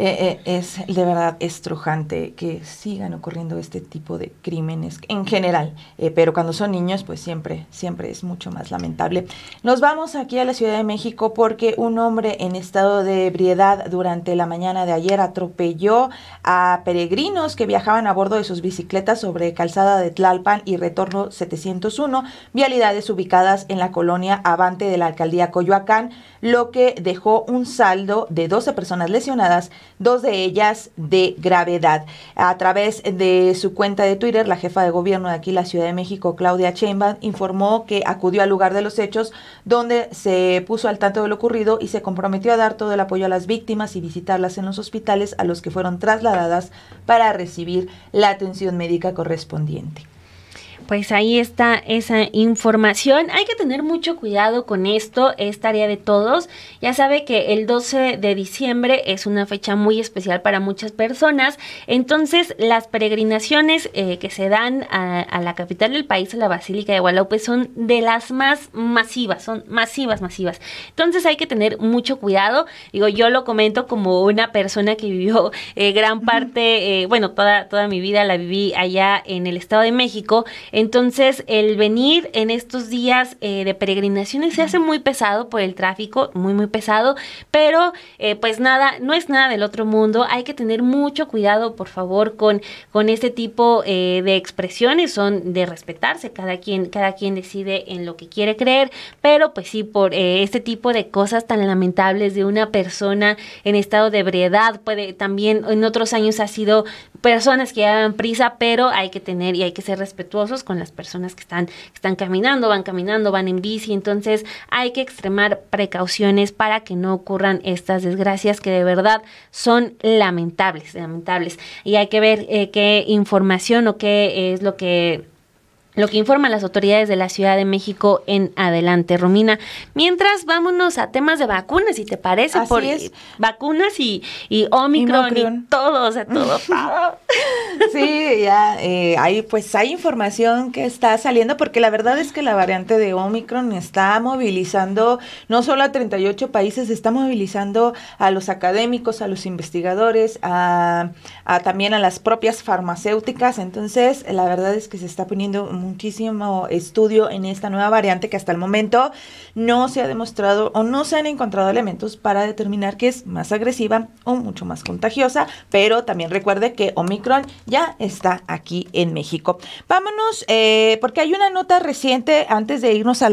eh, eh, es de verdad estrujante que sigan ocurriendo este tipo de crímenes en general, eh, pero cuando son niños, pues siempre, siempre es mucho más lamentable. Nos vamos aquí a la Ciudad de México porque un hombre en estado de ebriedad durante la mañana de ayer atropelló a peregrinos que viajaban a bordo de sus bicicletas sobre calzada de Tlalpan y retorno 701, vialidades ubicadas en la colonia Avante de la alcaldía Coyoacán, lo que dejó un saldo de 12 personas lesionadas dos de ellas de gravedad. A través de su cuenta de Twitter, la jefa de gobierno de aquí, la Ciudad de México, Claudia Sheinbaum, informó que acudió al lugar de los hechos, donde se puso al tanto de lo ocurrido y se comprometió a dar todo el apoyo a las víctimas y visitarlas en los hospitales a los que fueron trasladadas para recibir la atención médica correspondiente pues ahí está esa información. Hay que tener mucho cuidado con esto, es tarea de todos. Ya sabe que el 12 de diciembre es una fecha muy especial para muchas personas. Entonces, las peregrinaciones eh, que se dan a, la capital del país, a la Basílica de Guadalupe, son de las más masivas, son masivas, masivas. Entonces, hay que tener mucho cuidado. Digo, yo lo comento como una persona que vivió eh, gran parte, eh, bueno, toda, toda mi vida la viví allá en el Estado de México. Entonces, el venir en estos días eh, de peregrinaciones se hace muy pesado por el tráfico, muy, muy pesado, pero eh, pues nada, no es nada del otro mundo. Hay que tener mucho cuidado, por favor, con, con este tipo eh, de expresiones, son de respetarse, cada quien, cada quien decide en lo que quiere creer, pero pues sí, por este tipo de cosas tan lamentables de una persona en estado de ebriedad, puede también en otros años ha sido personas que llevan prisa, pero hay que tener y hay que ser respetuosos con las personas que están, están caminando, van caminando, van en bici. Entonces hay que extremar precauciones para que no ocurran estas desgracias que de verdad son lamentables, lamentables. Y hay que ver eh, qué información o qué es lo que lo que informan las autoridades de la Ciudad de México en adelante. Romina, mientras vámonos a temas de vacunas, si te parece, Así es. vacunas y, y Omicron, y, todo, o sea, todo. sí, ya, hay, eh, pues hay información que está saliendo, porque la verdad es que la variante de Omicron está movilizando no solo a 38 países, está movilizando a los académicos, a los investigadores, a, también a las propias farmacéuticas. Entonces, la verdad es que se está poniendo muchísimo estudio en esta nueva variante que hasta el momento no se ha demostrado o no se han encontrado elementos para determinar que es más agresiva o mucho más contagiosa, pero también recuerde que Omicron ya está aquí en México. Vámonos, eh, porque hay una nota reciente antes de irnos a,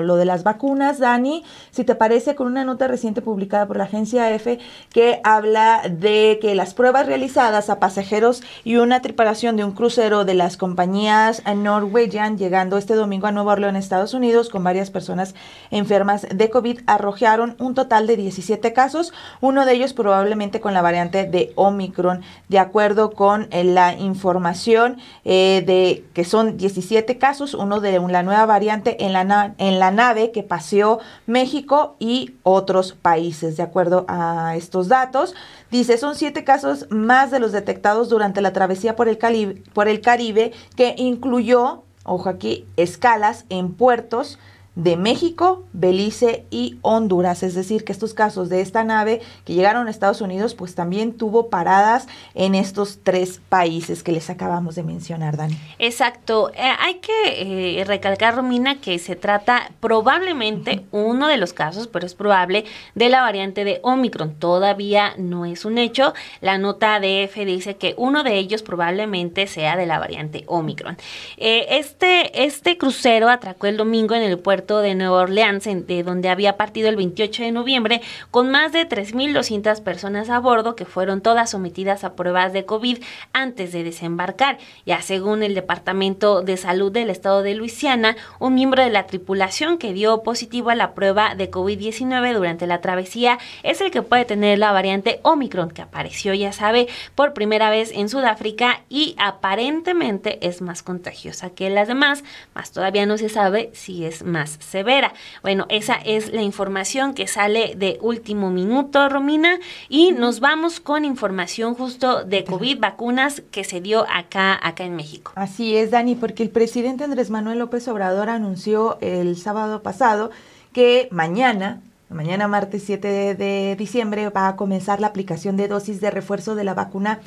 lo de las vacunas, Dani, si te parece, con una nota reciente publicada por la agencia EFE que habla de que las pruebas realizadas a pasajeros y una tripulación de un crucero de las compañías Nor Norwegian, llegando este domingo a Nueva Orleans, Estados Unidos, con varias personas enfermas de COVID, arrojaron un total de 17 casos, uno de ellos probablemente con la variante de Omicron. De acuerdo con eh, la información eh, de que son 17 casos, uno de la nueva variante en la, en la nave que paseó México y otros países. De acuerdo a estos datos, Dice, son siete casos más de los detectados durante la travesía por el, Caribe, por el que incluyó, ojo aquí, escalas en puertos, de México, Belice y Honduras. Es decir, que estos casos de esta nave que llegaron a Estados Unidos, pues también tuvo paradas en estos tres países que les acabamos de mencionar, Dani. Exacto. Eh, hay que eh, recalcar, Romina, que se trata probablemente uno de los casos, pero es probable, de la variante de Omicron. Todavía no es un hecho. La nota de F dice que uno de ellos probablemente sea de la variante Omicron. Eh, este, este crucero atracó el domingo en el puerto de Nueva Orleans, de donde había partido el 28 de noviembre, con más de 3.200 personas a bordo que fueron todas sometidas a pruebas de COVID antes de desembarcar. Ya según el Departamento de Salud del Estado de Luisiana, un miembro de la tripulación que dio positivo a la prueba de COVID-19 durante la travesía es el que puede tener la variante Omicron que apareció, ya sabe, por primera vez en Sudáfrica y aparentemente es más contagiosa que las demás, más todavía no se sabe si es más severa. Bueno, esa es la información que sale de último minuto, Romina, y nos vamos con información justo de COVID, vacunas que se dio acá, acá en México. Así es, Dani, porque el presidente Andrés Manuel López Obrador anunció el sábado pasado que mañana Mañana martes 7 de, diciembre va a comenzar la aplicación de dosis de refuerzo de la vacuna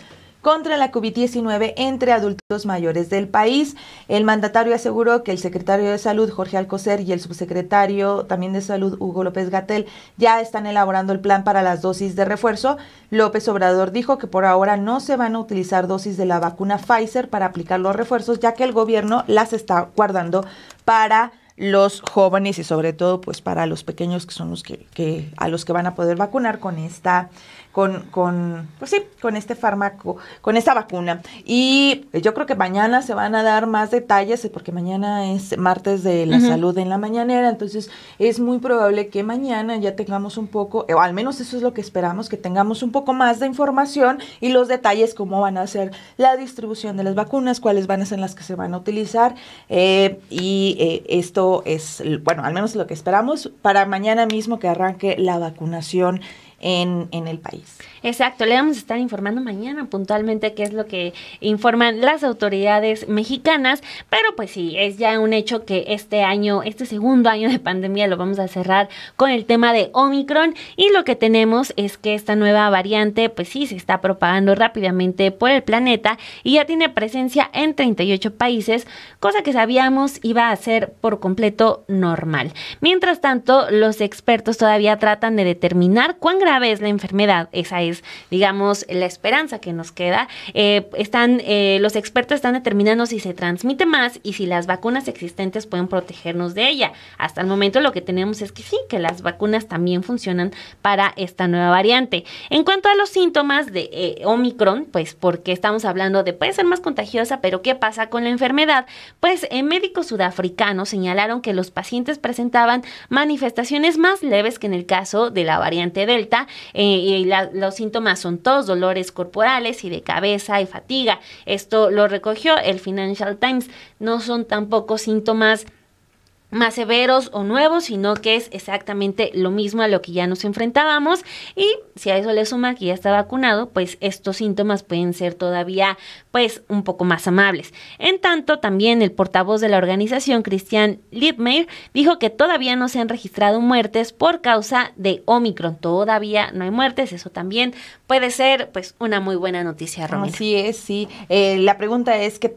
contra la COVID-19 entre adultos mayores del país. El mandatario aseguró que el secretario de Salud, Jorge Alcocer, y el subsecretario también de Salud, Hugo López Gatel, ya están elaborando el plan para las dosis de refuerzo. López Obrador dijo que por ahora no se van a utilizar dosis de la vacuna Pfizer para aplicar los refuerzos, ya que el gobierno las está guardando para los jóvenes y sobre todo pues para los pequeños que son los que, que a los que van a poder vacunar con esta con, con, pues sí, con este fármaco, con esta vacuna. Y yo creo que mañana se van a dar más detalles, porque mañana es martes de la salud en la mañanera, entonces es muy probable que mañana ya tengamos un poco, o al menos eso es lo que esperamos, que tengamos un poco más de información y los detalles, cómo van a ser la distribución de las vacunas, cuáles van a ser las que se van a utilizar. Eh, y eh, esto es, bueno, al menos lo que esperamos para mañana mismo que arranque la vacunación en, el país. Exacto, le vamos a estar informando mañana puntualmente qué es lo que informan las autoridades mexicanas, pero pues sí, es ya un hecho que este año, este segundo año de pandemia lo vamos a cerrar con el tema de Omicron y lo que tenemos es que esta nueva variante pues sí se está propagando rápidamente por el planeta y ya tiene presencia en 38 países, cosa que sabíamos iba a ser por completo normal. Mientras tanto, los expertos todavía tratan de determinar cuán vez la enfermedad. Esa es, digamos, la esperanza que nos queda. Eh, están, eh, los expertos están determinando si se transmite más y si las vacunas existentes pueden protegernos de ella. Hasta el momento lo que tenemos es que sí, que las vacunas también funcionan para esta nueva variante. En cuanto a los síntomas de eh, Omicron, pues porque estamos hablando de puede ser más contagiosa, pero ¿qué pasa con la enfermedad? Pues médicos sudafricanos señalaron que los pacientes presentaban manifestaciones más leves que en el caso de la variante Delta eh, y los síntomas son todos dolores corporales y de cabeza y fatiga. Esto lo recogió el Financial Times. No son tampoco síntomas más severos o nuevos, sino que es exactamente lo mismo a lo que ya nos enfrentábamos. Y si a eso le suma que ya está vacunado, pues estos síntomas pueden ser todavía pues un poco más amables. En tanto, también el portavoz de la organización, Christian Liebmeyer, dijo que todavía no se han registrado muertes por causa de Omicron. Todavía no hay muertes, eso también puede ser pues una muy buena noticia, Romina. Así es, sí. Eh, la pregunta es que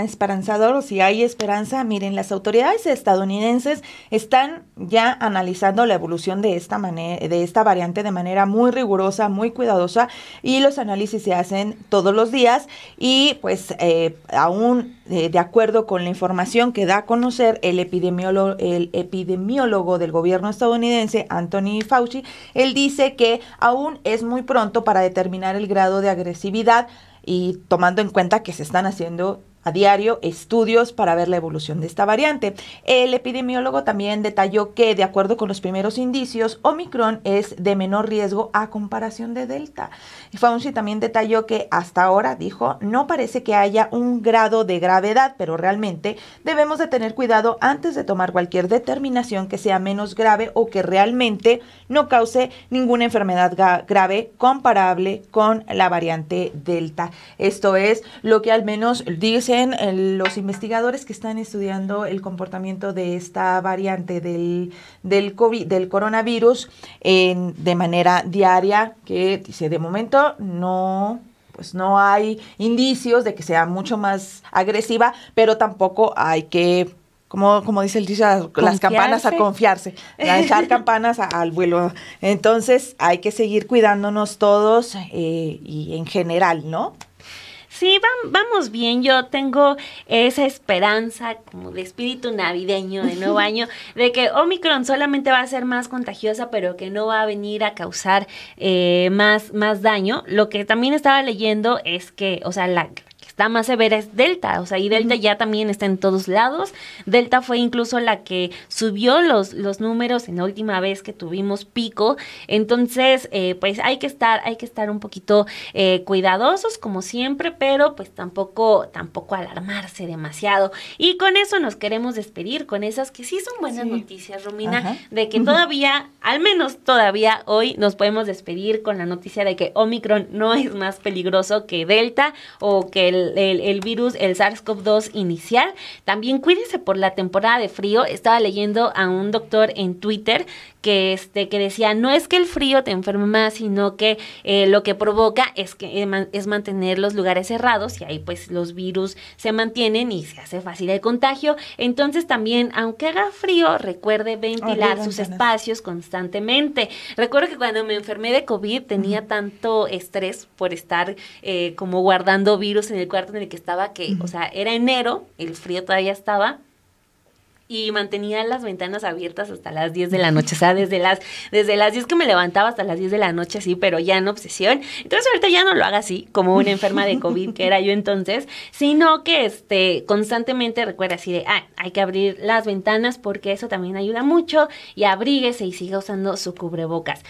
esperanzador si hay esperanza, miren, las autoridades estadounidenses están ya analizando la evolución de esta, manera, de esta variante de manera muy rigurosa, muy cuidadosa y los análisis se hacen todos los días y pues eh, aún eh, de acuerdo con la información que da a conocer el epidemiólogo, el epidemiólogo del gobierno estadounidense, Anthony Fauci, él dice que aún es muy pronto para determinar el grado de agresividad y tomando en cuenta que se están haciendo a diario estudios para ver la evolución de esta variante. El epidemiólogo también detalló que, de acuerdo con los primeros indicios, Omicron es de menor riesgo a comparación de Delta. Fauci también detalló que hasta ahora, dijo, no parece que haya un grado de gravedad, pero realmente debemos de tener cuidado antes de tomar cualquier determinación que sea menos grave o que realmente no cause ninguna enfermedad grave comparable con la variante Delta. Esto es lo que al menos dice eh, los investigadores que están estudiando el comportamiento de esta variante del, del COVID, del coronavirus en, de manera diaria, que dice, de momento no pues no hay indicios de que sea mucho más agresiva, pero tampoco hay que como, como, dice el dicho, las campanas a confiarse, a echar campanas al vuelo. Entonces hay que seguir cuidándonos todos eh, y en general, ¿no? Sí, vamos bien. Yo tengo esa esperanza como de espíritu navideño de nuevo año de que Omicron solamente va a ser más contagiosa, pero que no va a venir a causar eh, más, más daño. Lo que también estaba leyendo es que, o sea, la, más severa es Delta, o sea, y Delta ya también está en todos lados. Delta fue incluso la que subió los, los números en la última vez que tuvimos pico. Entonces, eh, pues hay que estar, hay que estar un poquito eh, cuidadosos, como siempre, pero pues tampoco, tampoco alarmarse demasiado. Y con eso nos queremos despedir, con esas que sí son buenas noticias, Romina, de que todavía, al menos todavía hoy, nos podemos despedir con la noticia de que Omicron no es más peligroso que Delta o que el el, virus, el SARS-CoV-2 inicial. También cuídense por la temporada de frío. Estaba leyendo a un doctor en Twitter que, este, que decía, no es que el frío te enferme más, sino que eh, lo que provoca es, que, eh, es mantener los lugares cerrados y ahí pues los virus se mantienen y se hace fácil el contagio. Entonces también, aunque haga frío, recuerde ventilar sus espacios constantemente. Recuerdo que cuando me enfermé de COVID tenía tanto estrés por estar eh, como guardando virus en el en el que estaba, que, o sea, era enero, el frío todavía estaba, y mantenía las ventanas abiertas hasta las 10 de la noche, o sea, desde las, desde las 10 que me levantaba hasta las 10 de la noche, así, pero ya en obsesión. Entonces ahorita ya no lo haga así, como una enferma de COVID que era yo entonces, sino que este, constantemente recuerda así de, ah, hay que abrir las ventanas porque eso también ayuda mucho y abríguese y siga usando su cubrebocas.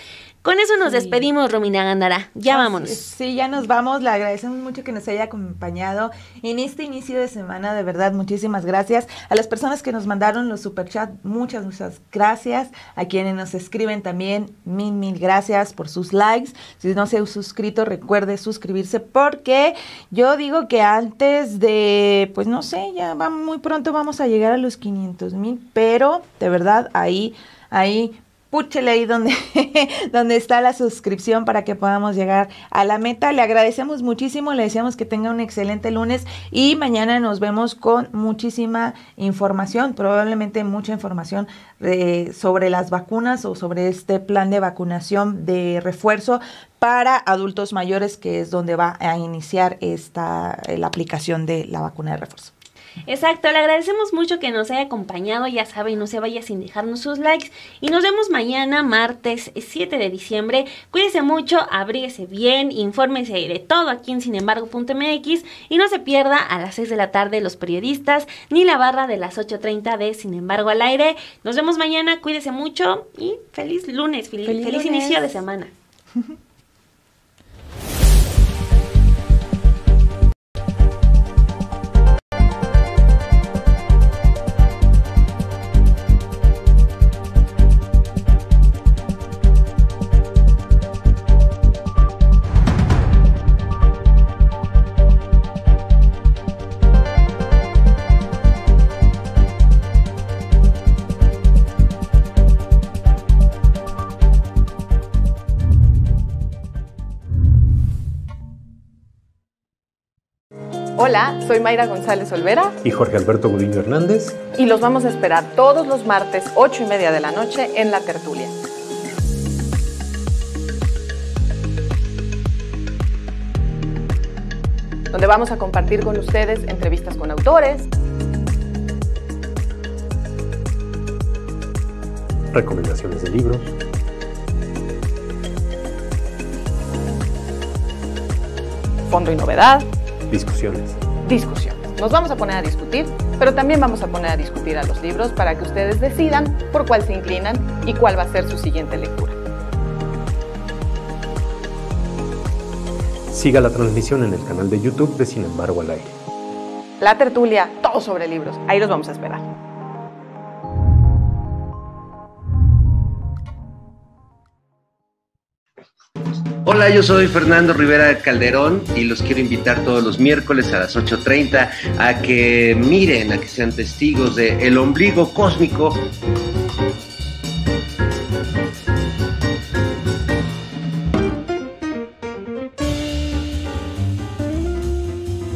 Con eso nos despedimos, Romina Gandara. Ya vámonos. Sí, ya nos vamos. Le agradecemos mucho que nos haya acompañado en este inicio de semana. De verdad, muchísimas gracias. A las personas que nos mandaron los superchats, muchas, muchas gracias. A quienes nos escriben también, mil, mil gracias por sus likes. Si no se ha suscrito, recuerde suscribirse porque yo digo que antes de, pues no sé, ya va, muy pronto vamos a llegar a los 500 mil, pero de verdad ahí ahí púchele ahí donde, donde está la suscripción para que podamos llegar a la meta. Le agradecemos muchísimo, le deseamos que tenga un excelente lunes y mañana nos vemos con muchísima información, probablemente mucha información eh, sobre las vacunas o sobre este plan de vacunación de refuerzo para adultos mayores, que es donde va a iniciar esta, la aplicación de la vacuna de refuerzo. Exacto, le agradecemos mucho que nos haya acompañado, ya y no se vaya sin dejarnos sus likes y nos vemos mañana, martes 7 de diciembre. Cuídese mucho, abríguese bien, infórmese de todo aquí en sinembargo.mx y no se pierda a las 6 de la tarde los periodistas ni la barra de las 8.30 de Sin embargo al aire. Nos vemos mañana, cuídese mucho y feliz lunes, feliz, inicio de semana. Hola, soy Mayra González Olvera. Y Jorge Alberto Gudiño Hernández. Y los vamos a esperar todos los martes, 8 y media de la noche, en La Tertulia. Donde vamos a compartir con ustedes entrevistas con autores. Recomendaciones de libros. Fondo y novedad. Discusiones. Discusiones. Nos vamos a poner a discutir, pero también vamos a poner a discutir a los libros para que ustedes decidan por cuál se inclinan y cuál va a ser su siguiente lectura. Siga la transmisión en el canal de YouTube de Sin embargo al aire. La tertulia, todo sobre libros. Ahí los vamos a esperar. Hola, yo soy Fernando Rivera Calderón y los quiero invitar todos los miércoles a las 8.30 a que miren, a que sean testigos de El Ombligo Cósmico.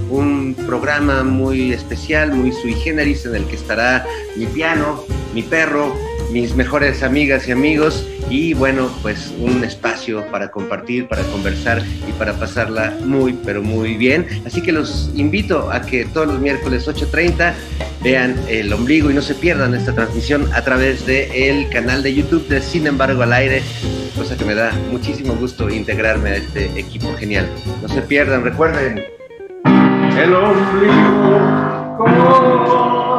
Un programa muy especial, muy sui generis, en el que estará mi piano, mi perro, mis mejores amigas y amigos y bueno, pues un espacio para compartir, para conversar y para pasarla muy, pero muy bien. Así que los invito a que todos los miércoles 8.30 vean el ombligo y no se pierdan esta transmisión a través del canal de YouTube de Sin embargo al aire, cosa que me da muchísimo gusto integrarme a este equipo genial. No se pierdan, recuerden. El ombligo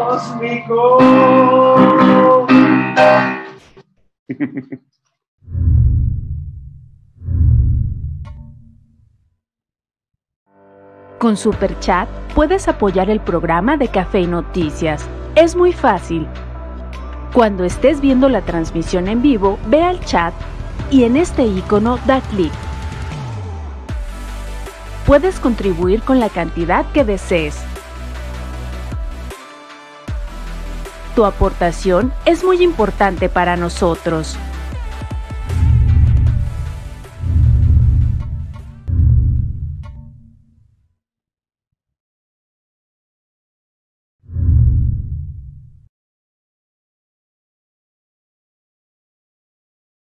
cósmico. Con Superchat puedes apoyar el programa de Café y Noticias. Es muy fácil. Cuando estés viendo la transmisión en vivo, ve al chat y en este icono da clic. Puedes contribuir con la cantidad que desees. Tu aportación es muy importante para nosotros.